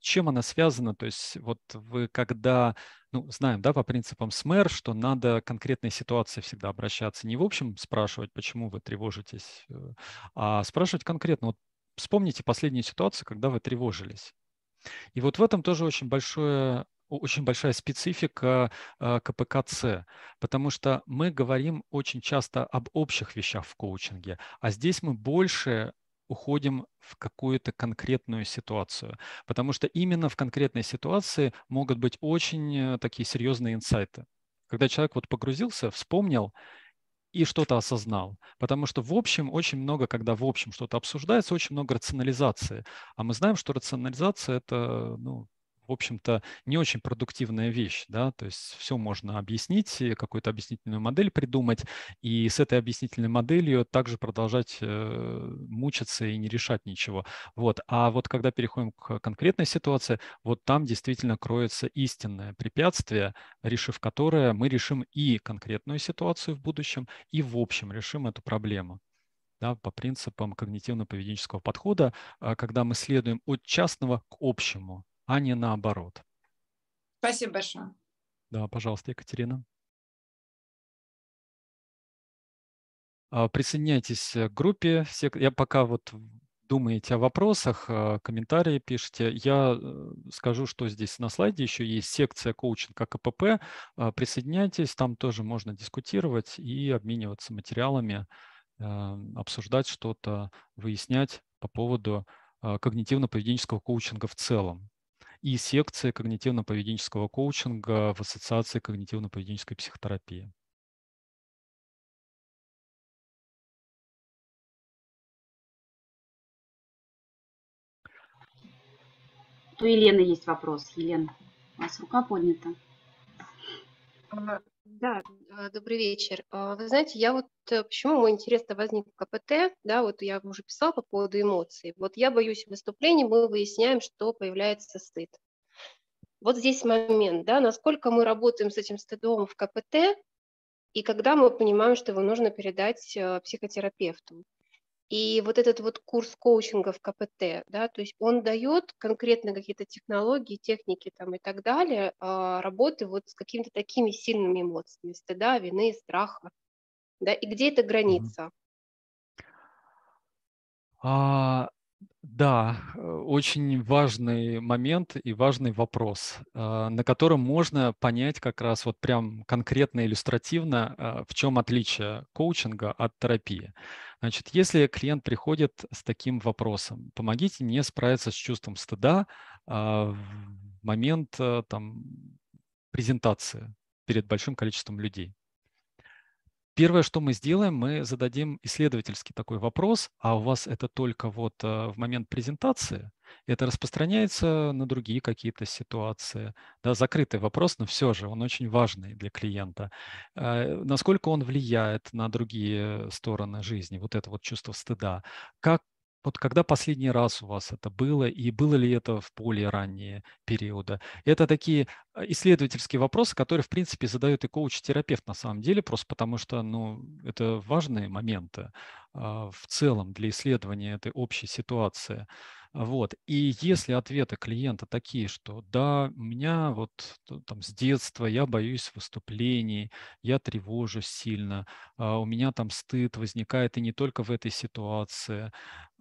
чем она связана. То есть вот вы когда, ну, знаем, да, по принципам СМЭР, что надо к конкретной ситуации всегда обращаться. Не в общем спрашивать, почему вы тревожитесь, э, а спрашивать конкретно. Вот вспомните последнюю ситуацию, когда вы тревожились. И вот в этом тоже очень большое очень большая специфика э, КПКЦ, потому что мы говорим очень часто об общих вещах в коучинге, а здесь мы больше уходим в какую-то конкретную ситуацию, потому что именно в конкретной ситуации могут быть очень э, такие серьезные инсайты. Когда человек вот погрузился, вспомнил и что-то осознал. Потому что в общем очень много, когда в общем что-то обсуждается, очень много рационализации. А мы знаем, что рационализация – это ну, в общем-то, не очень продуктивная вещь, да, то есть все можно объяснить, э, какую-то объяснительную модель придумать, и с этой объяснительной моделью также продолжать э, мучиться и не решать ничего. Вот, а вот когда переходим к конкретной ситуации, вот там действительно кроется истинное препятствие, решив которое мы решим и конкретную ситуацию в будущем, и в общем решим эту проблему да, по принципам когнитивно-поведенческого подхода, а, когда мы следуем от частного к общему а не наоборот. Спасибо большое. Да, пожалуйста, Екатерина. А, присоединяйтесь к группе. Я пока вот думаете о вопросах, а, комментарии пишите. Я э, скажу, что здесь на слайде еще есть секция коучинг а КПП. Присоединяйтесь, там тоже можно дискутировать и обмениваться материалами, э, обсуждать что-то, выяснять по поводу когнитивно-поведенческого коучинга в целом и секция когнитивно-поведенческого коучинга в Ассоциации когнитивно-поведенческой психотерапии. У Елены есть вопрос. Елена, у вас рука поднята. А, да, э, добрый вечер. А, вы знаете, я вот э, почему мой интерес-то возник в КПТ, да, вот я уже писала по поводу эмоций. Вот я боюсь выступлений, мы выясняем, что появляется стыд. Вот здесь момент, да, насколько мы работаем с этим стыдом в КПТ, и когда мы понимаем, что его нужно передать э, психотерапевту. И вот этот вот курс коучинга в КПТ, да, то есть он дает конкретно какие-то технологии, техники там и так далее, а, работы вот с какими-то такими сильными эмоциями, стыда, вины, страха, да, и где эта граница? А, да, э, очень важный момент и важный вопрос, э, на котором можно понять как раз вот прям конкретно иллюстративно, э, в чем отличие коучинга от терапии. Значит, если клиент приходит с таким вопросом, помогите мне справиться с чувством стыда а, в момент там, презентации перед большим количеством людей. Первое, что мы сделаем, мы зададим исследовательский такой вопрос, а у вас это только вот э, в момент презентации, это распространяется на другие какие-то ситуации. Да, закрытый вопрос, но все же он очень важный для клиента. Э, насколько он влияет на другие э, стороны жизни, вот это вот чувство стыда? Как вот когда последний раз у вас это было, и было ли это в более ранние периоды? Это такие а, исследовательские вопросы, которые, в принципе, задают и коуч, и терапевт на самом деле, просто потому что ну, это важные моменты а, в целом для исследования этой общей ситуации. Вот. И если ответы клиента такие, что да, у меня вот там с детства я боюсь выступлений, я тревожусь сильно, а, у меня там стыд возникает и не только в этой ситуации,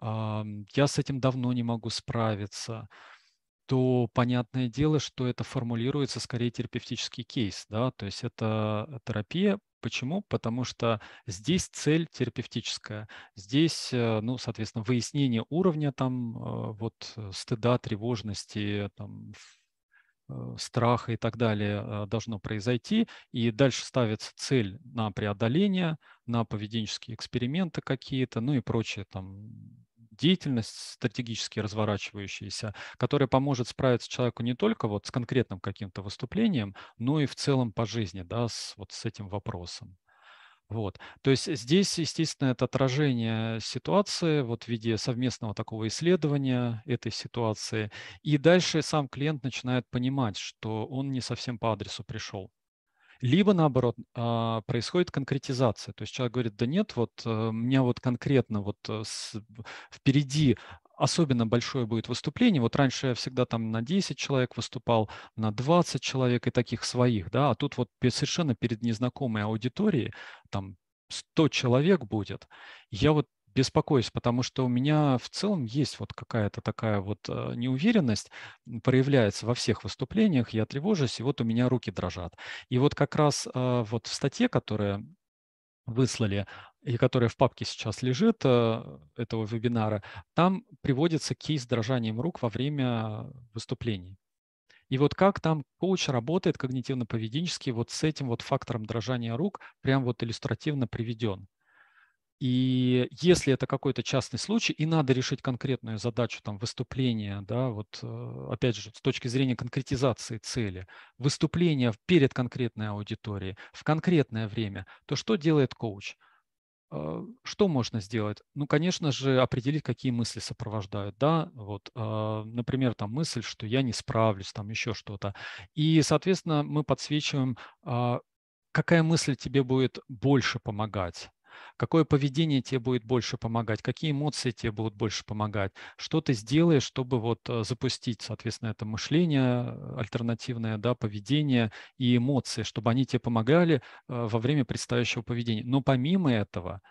я с этим давно не могу справиться, то понятное дело, что это формулируется скорее терапевтический кейс, да, то есть это терапия. Почему? Потому что здесь цель терапевтическая, здесь, э, ну, соответственно, выяснение уровня там э, вот э, стыда, тревожности, там, страха и так далее должно произойти. И дальше ставится цель на преодоление, на поведенческие эксперименты какие-то, ну и прочее там деятельность стратегически разворачивающаяся, которая поможет справиться человеку не только вот с конкретным каким-то выступлением, но и в целом по жизни, да, с, вот с этим вопросом. Вот. То есть здесь, естественно, это отражение ситуации вот в виде совместного такого исследования этой ситуации. И дальше сам клиент начинает понимать, что он не совсем по адресу пришел. Либо, наоборот, а, происходит конкретизация. То есть человек говорит, да нет, вот э, меня вот конкретно вот э, впереди особенно большое будет выступление. Вот раньше я всегда там на 10 человек выступал, на 20 человек и таких своих, да, а тут вот совершенно перед незнакомой аудиторией там 100 человек будет. Я вот беспокоюсь, потому что у меня в целом есть вот какая-то такая вот э, неуверенность, проявляется во всех выступлениях, я тревожусь, и вот у меня руки дрожат. И вот как раз э, вот в статье, которая выслали, и которая в папке сейчас лежит э, этого вебинара, там приводится кейс с дрожанием рук во время выступлений. И вот как там коуч работает когнитивно-поведенчески вот с этим вот фактором дрожания рук, прям вот иллюстративно приведен. И если это какой-то частный случай, и надо решить конкретную задачу там выступления, да, вот э, опять же с точки зрения конкретизации цели, выступления перед конкретной аудиторией в конкретное время, то что делает коуч? Э, что можно сделать? Ну, конечно же, определить, какие мысли сопровождают, да, вот, э, например, там мысль, что я не справлюсь, там еще что-то. И, соответственно, мы подсвечиваем, какая мысль тебе будет больше помогать какое поведение тебе будет больше помогать, какие эмоции тебе будут больше помогать, что ты сделаешь, чтобы вот э, запустить, соответственно, это мышление э, альтернативное, да, поведение и эмоции, чтобы они тебе помогали э, во время предстоящего поведения. Но помимо этого,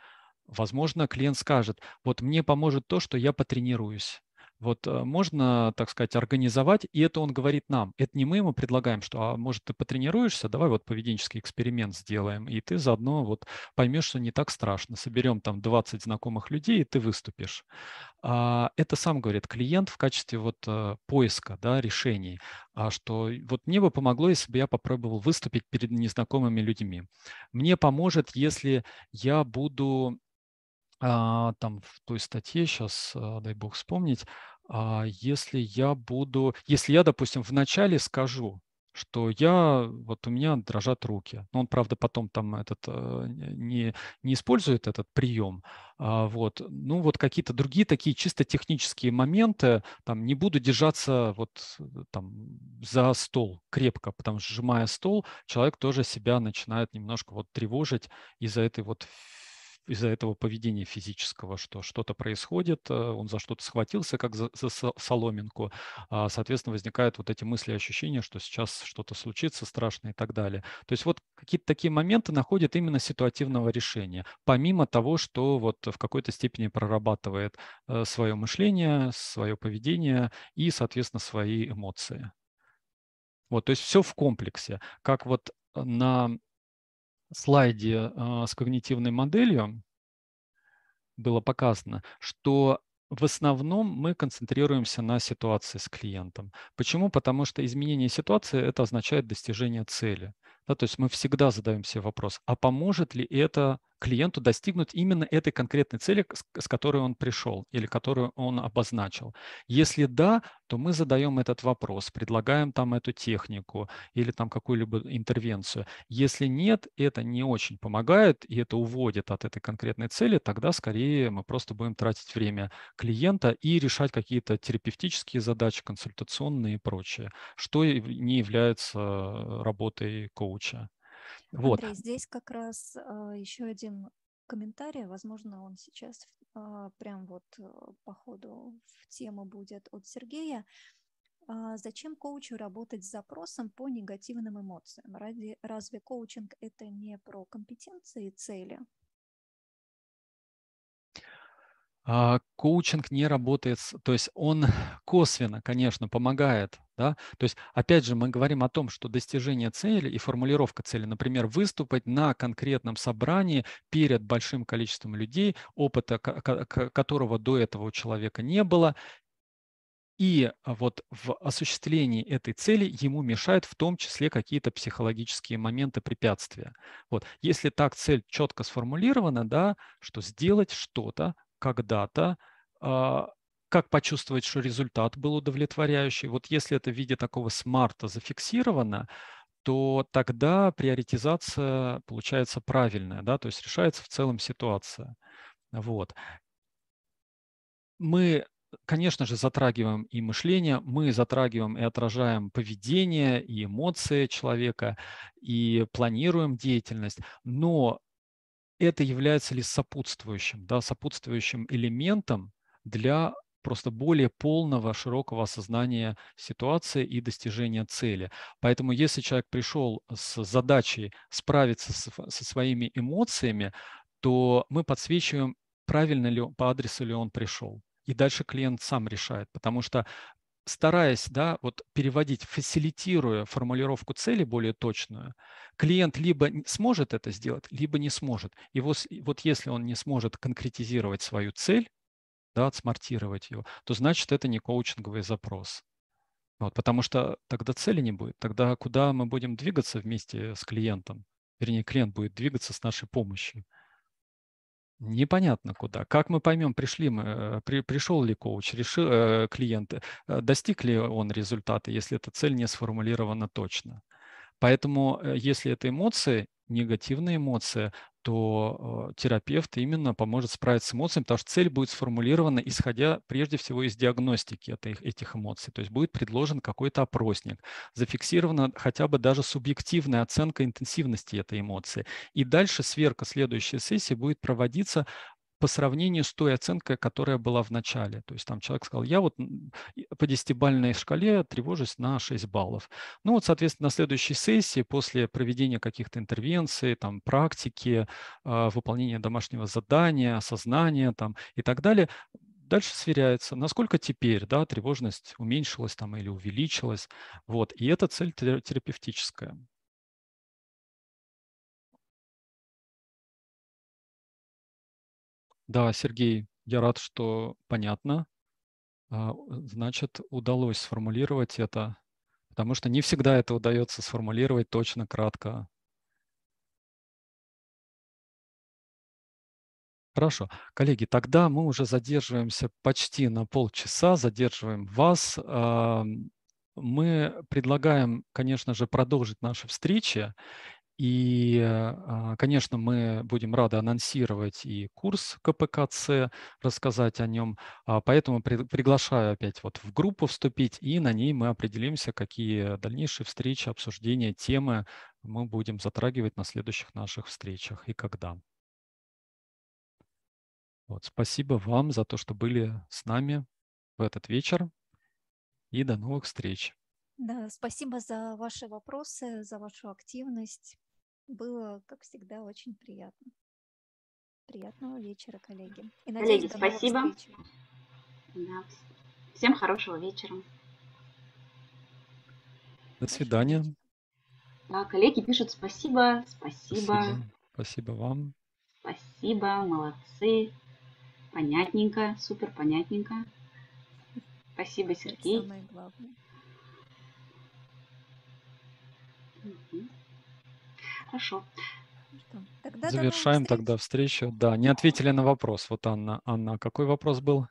возможно, клиент скажет, вот мне поможет то, что я потренируюсь вот э, можно, так сказать, организовать, и это он говорит нам. Это не мы ему предлагаем, что, а может, ты потренируешься, давай вот поведенческий эксперимент сделаем, и ты заодно вот поймешь, что не так страшно. Соберем там 20 знакомых людей, и ты выступишь. А, это сам говорит клиент в качестве вот э, поиска да, решений, а что вот мне бы помогло, если бы я попробовал выступить перед незнакомыми людьми. Мне поможет, если я буду а, там в той статье, сейчас э, дай бог вспомнить, а если я буду, если я, допустим, вначале скажу, что я, вот у меня дрожат руки. Но он, правда, потом там этот э, не, не использует этот прием. А вот. Ну, вот какие-то другие такие чисто технические моменты, там, не буду держаться вот э, там за стол крепко, потому что сжимая стол, человек тоже себя начинает немножко вот тревожить из-за этой вот из-за этого поведения физического, что что-то происходит, э, он за что-то схватился, как за, за соломинку, а, соответственно, возникают вот эти мысли и ощущения, что сейчас что-то случится страшное и так далее. То есть вот какие-то такие моменты находят именно ситуативного решения, помимо того, что вот в какой-то степени прорабатывает э, свое мышление, свое поведение и, соответственно, свои эмоции. Вот, то есть все в комплексе, как вот на слайде а, с когнитивной моделью было показано, что в основном мы концентрируемся на ситуации с клиентом. Почему? Потому что изменение ситуации это означает достижение цели. Да, то есть мы всегда задаем себе вопрос, а поможет ли это клиенту достигнуть именно этой конкретной цели, с которой он пришел или которую он обозначил. Если да, то мы задаем этот вопрос, предлагаем там эту технику или там какую-либо интервенцию. Если нет, это не очень помогает и это уводит от этой конкретной цели, тогда скорее мы просто будем тратить время клиента и решать какие-то терапевтические задачи, консультационные и прочее, что не является э, работой коуча коуча. Вот. Андрей, здесь как раз а, еще один комментарий, возможно, он сейчас а, прям вот э, по ходу в тему будет от Сергея. А, Зачем коучу работать с запросом по негативным эмоциям? Ради, разве коучинг это не про компетенции и цели? Коучинг не работает, то есть он косвенно, конечно, помогает да? То есть, опять же, мы говорим о том, что достижение цели и формулировка цели, например, выступать на конкретном собрании перед большим количеством людей, опыта которого до этого у человека не было, и вот в осуществлении этой цели ему мешают в том числе какие-то психологические моменты, препятствия. Вот. Если так цель четко сформулирована, да, что сделать что-то когда-то, а, как почувствовать, что результат был удовлетворяющий. Вот если это в виде такого смарта зафиксировано, то тогда приоритизация получается правильная, да, то есть решается в целом ситуация. Вот. Мы конечно же, затрагиваем и мышление, мы затрагиваем и отражаем поведение и эмоции человека, и планируем деятельность, но это является ли сопутствующим, да, сопутствующим элементом для просто более полного, широкого осознания ситуации и достижения цели. Поэтому если человек пришел с задачей справиться с, со своими эмоциями, то мы подсвечиваем, правильно ли по адресу ли он пришел. И дальше клиент сам решает, потому что стараясь да, вот переводить, фасилитируя формулировку цели более точную, клиент либо сможет это сделать, либо не сможет. И вот, вот если он не сможет конкретизировать свою цель, да, отсмартировать его, то значит это не коучинговый запрос. Вот, потому что тогда цели не будет. Тогда куда мы будем двигаться вместе с клиентом? Вернее, клиент будет двигаться с нашей помощью. Непонятно куда. Как мы поймем, пришли мы, э, при, пришел ли коуч, решил, э, клиент, э, достиг ли он результата, если эта цель не сформулирована точно. Поэтому, э, если это эмоции, негативные эмоции, то э, терапевт именно поможет справиться с эмоциями, потому что цель будет сформулирована, исходя прежде всего из диагностики этих, этих эмоций. То есть будет предложен какой-то опросник, зафиксирована хотя бы даже субъективная оценка интенсивности этой эмоции. И дальше сверка следующей сессии будет проводиться по сравнению с той оценкой, которая была в начале. То есть там человек сказал, я вот по десятибальной шкале тревожусь на 6 баллов. Ну вот, соответственно, на следующей сессии, после проведения каких-то интервенций, там, практики, а, выполнения домашнего задания, осознания там, и так далее, дальше сверяется, насколько теперь да, тревожность уменьшилась там, или увеличилась. Вот. И это цель терапевтическая. Да, Сергей, я рад, что понятно. А, значит, удалось сформулировать это, потому что не всегда это удается сформулировать точно, кратко. Хорошо. Коллеги, тогда мы уже задерживаемся почти на полчаса, задерживаем вас. Мы предлагаем, конечно же, продолжить наши встречи. И, а, конечно, мы будем рады анонсировать и курс КПКЦ, рассказать о нем. А, поэтому приглашаю опять вот в группу вступить, и на ней мы определимся, какие дальнейшие встречи, обсуждения, темы мы будем затрагивать на следующих наших встречах и когда. Вот, спасибо вам за то, что были с нами в этот вечер. И до новых встреч. Да, спасибо за ваши вопросы, за вашу активность. Было, как всегда, очень приятно. Приятного вечера, коллеги. И, надеюсь, коллеги, спасибо. Да. Всем хорошего вечера. До свидания. Да, коллеги пишут спасибо, спасибо. Спасибо, спасибо вам. Спасибо, молодцы. Понятненько, супер понятненько. Спасибо, Сергей. Это самое главное. Угу. Хорошо. Ну тогда Завершаем тогда встречу. Да, не ответили на вопрос. Вот Анна, Анна, какой вопрос был?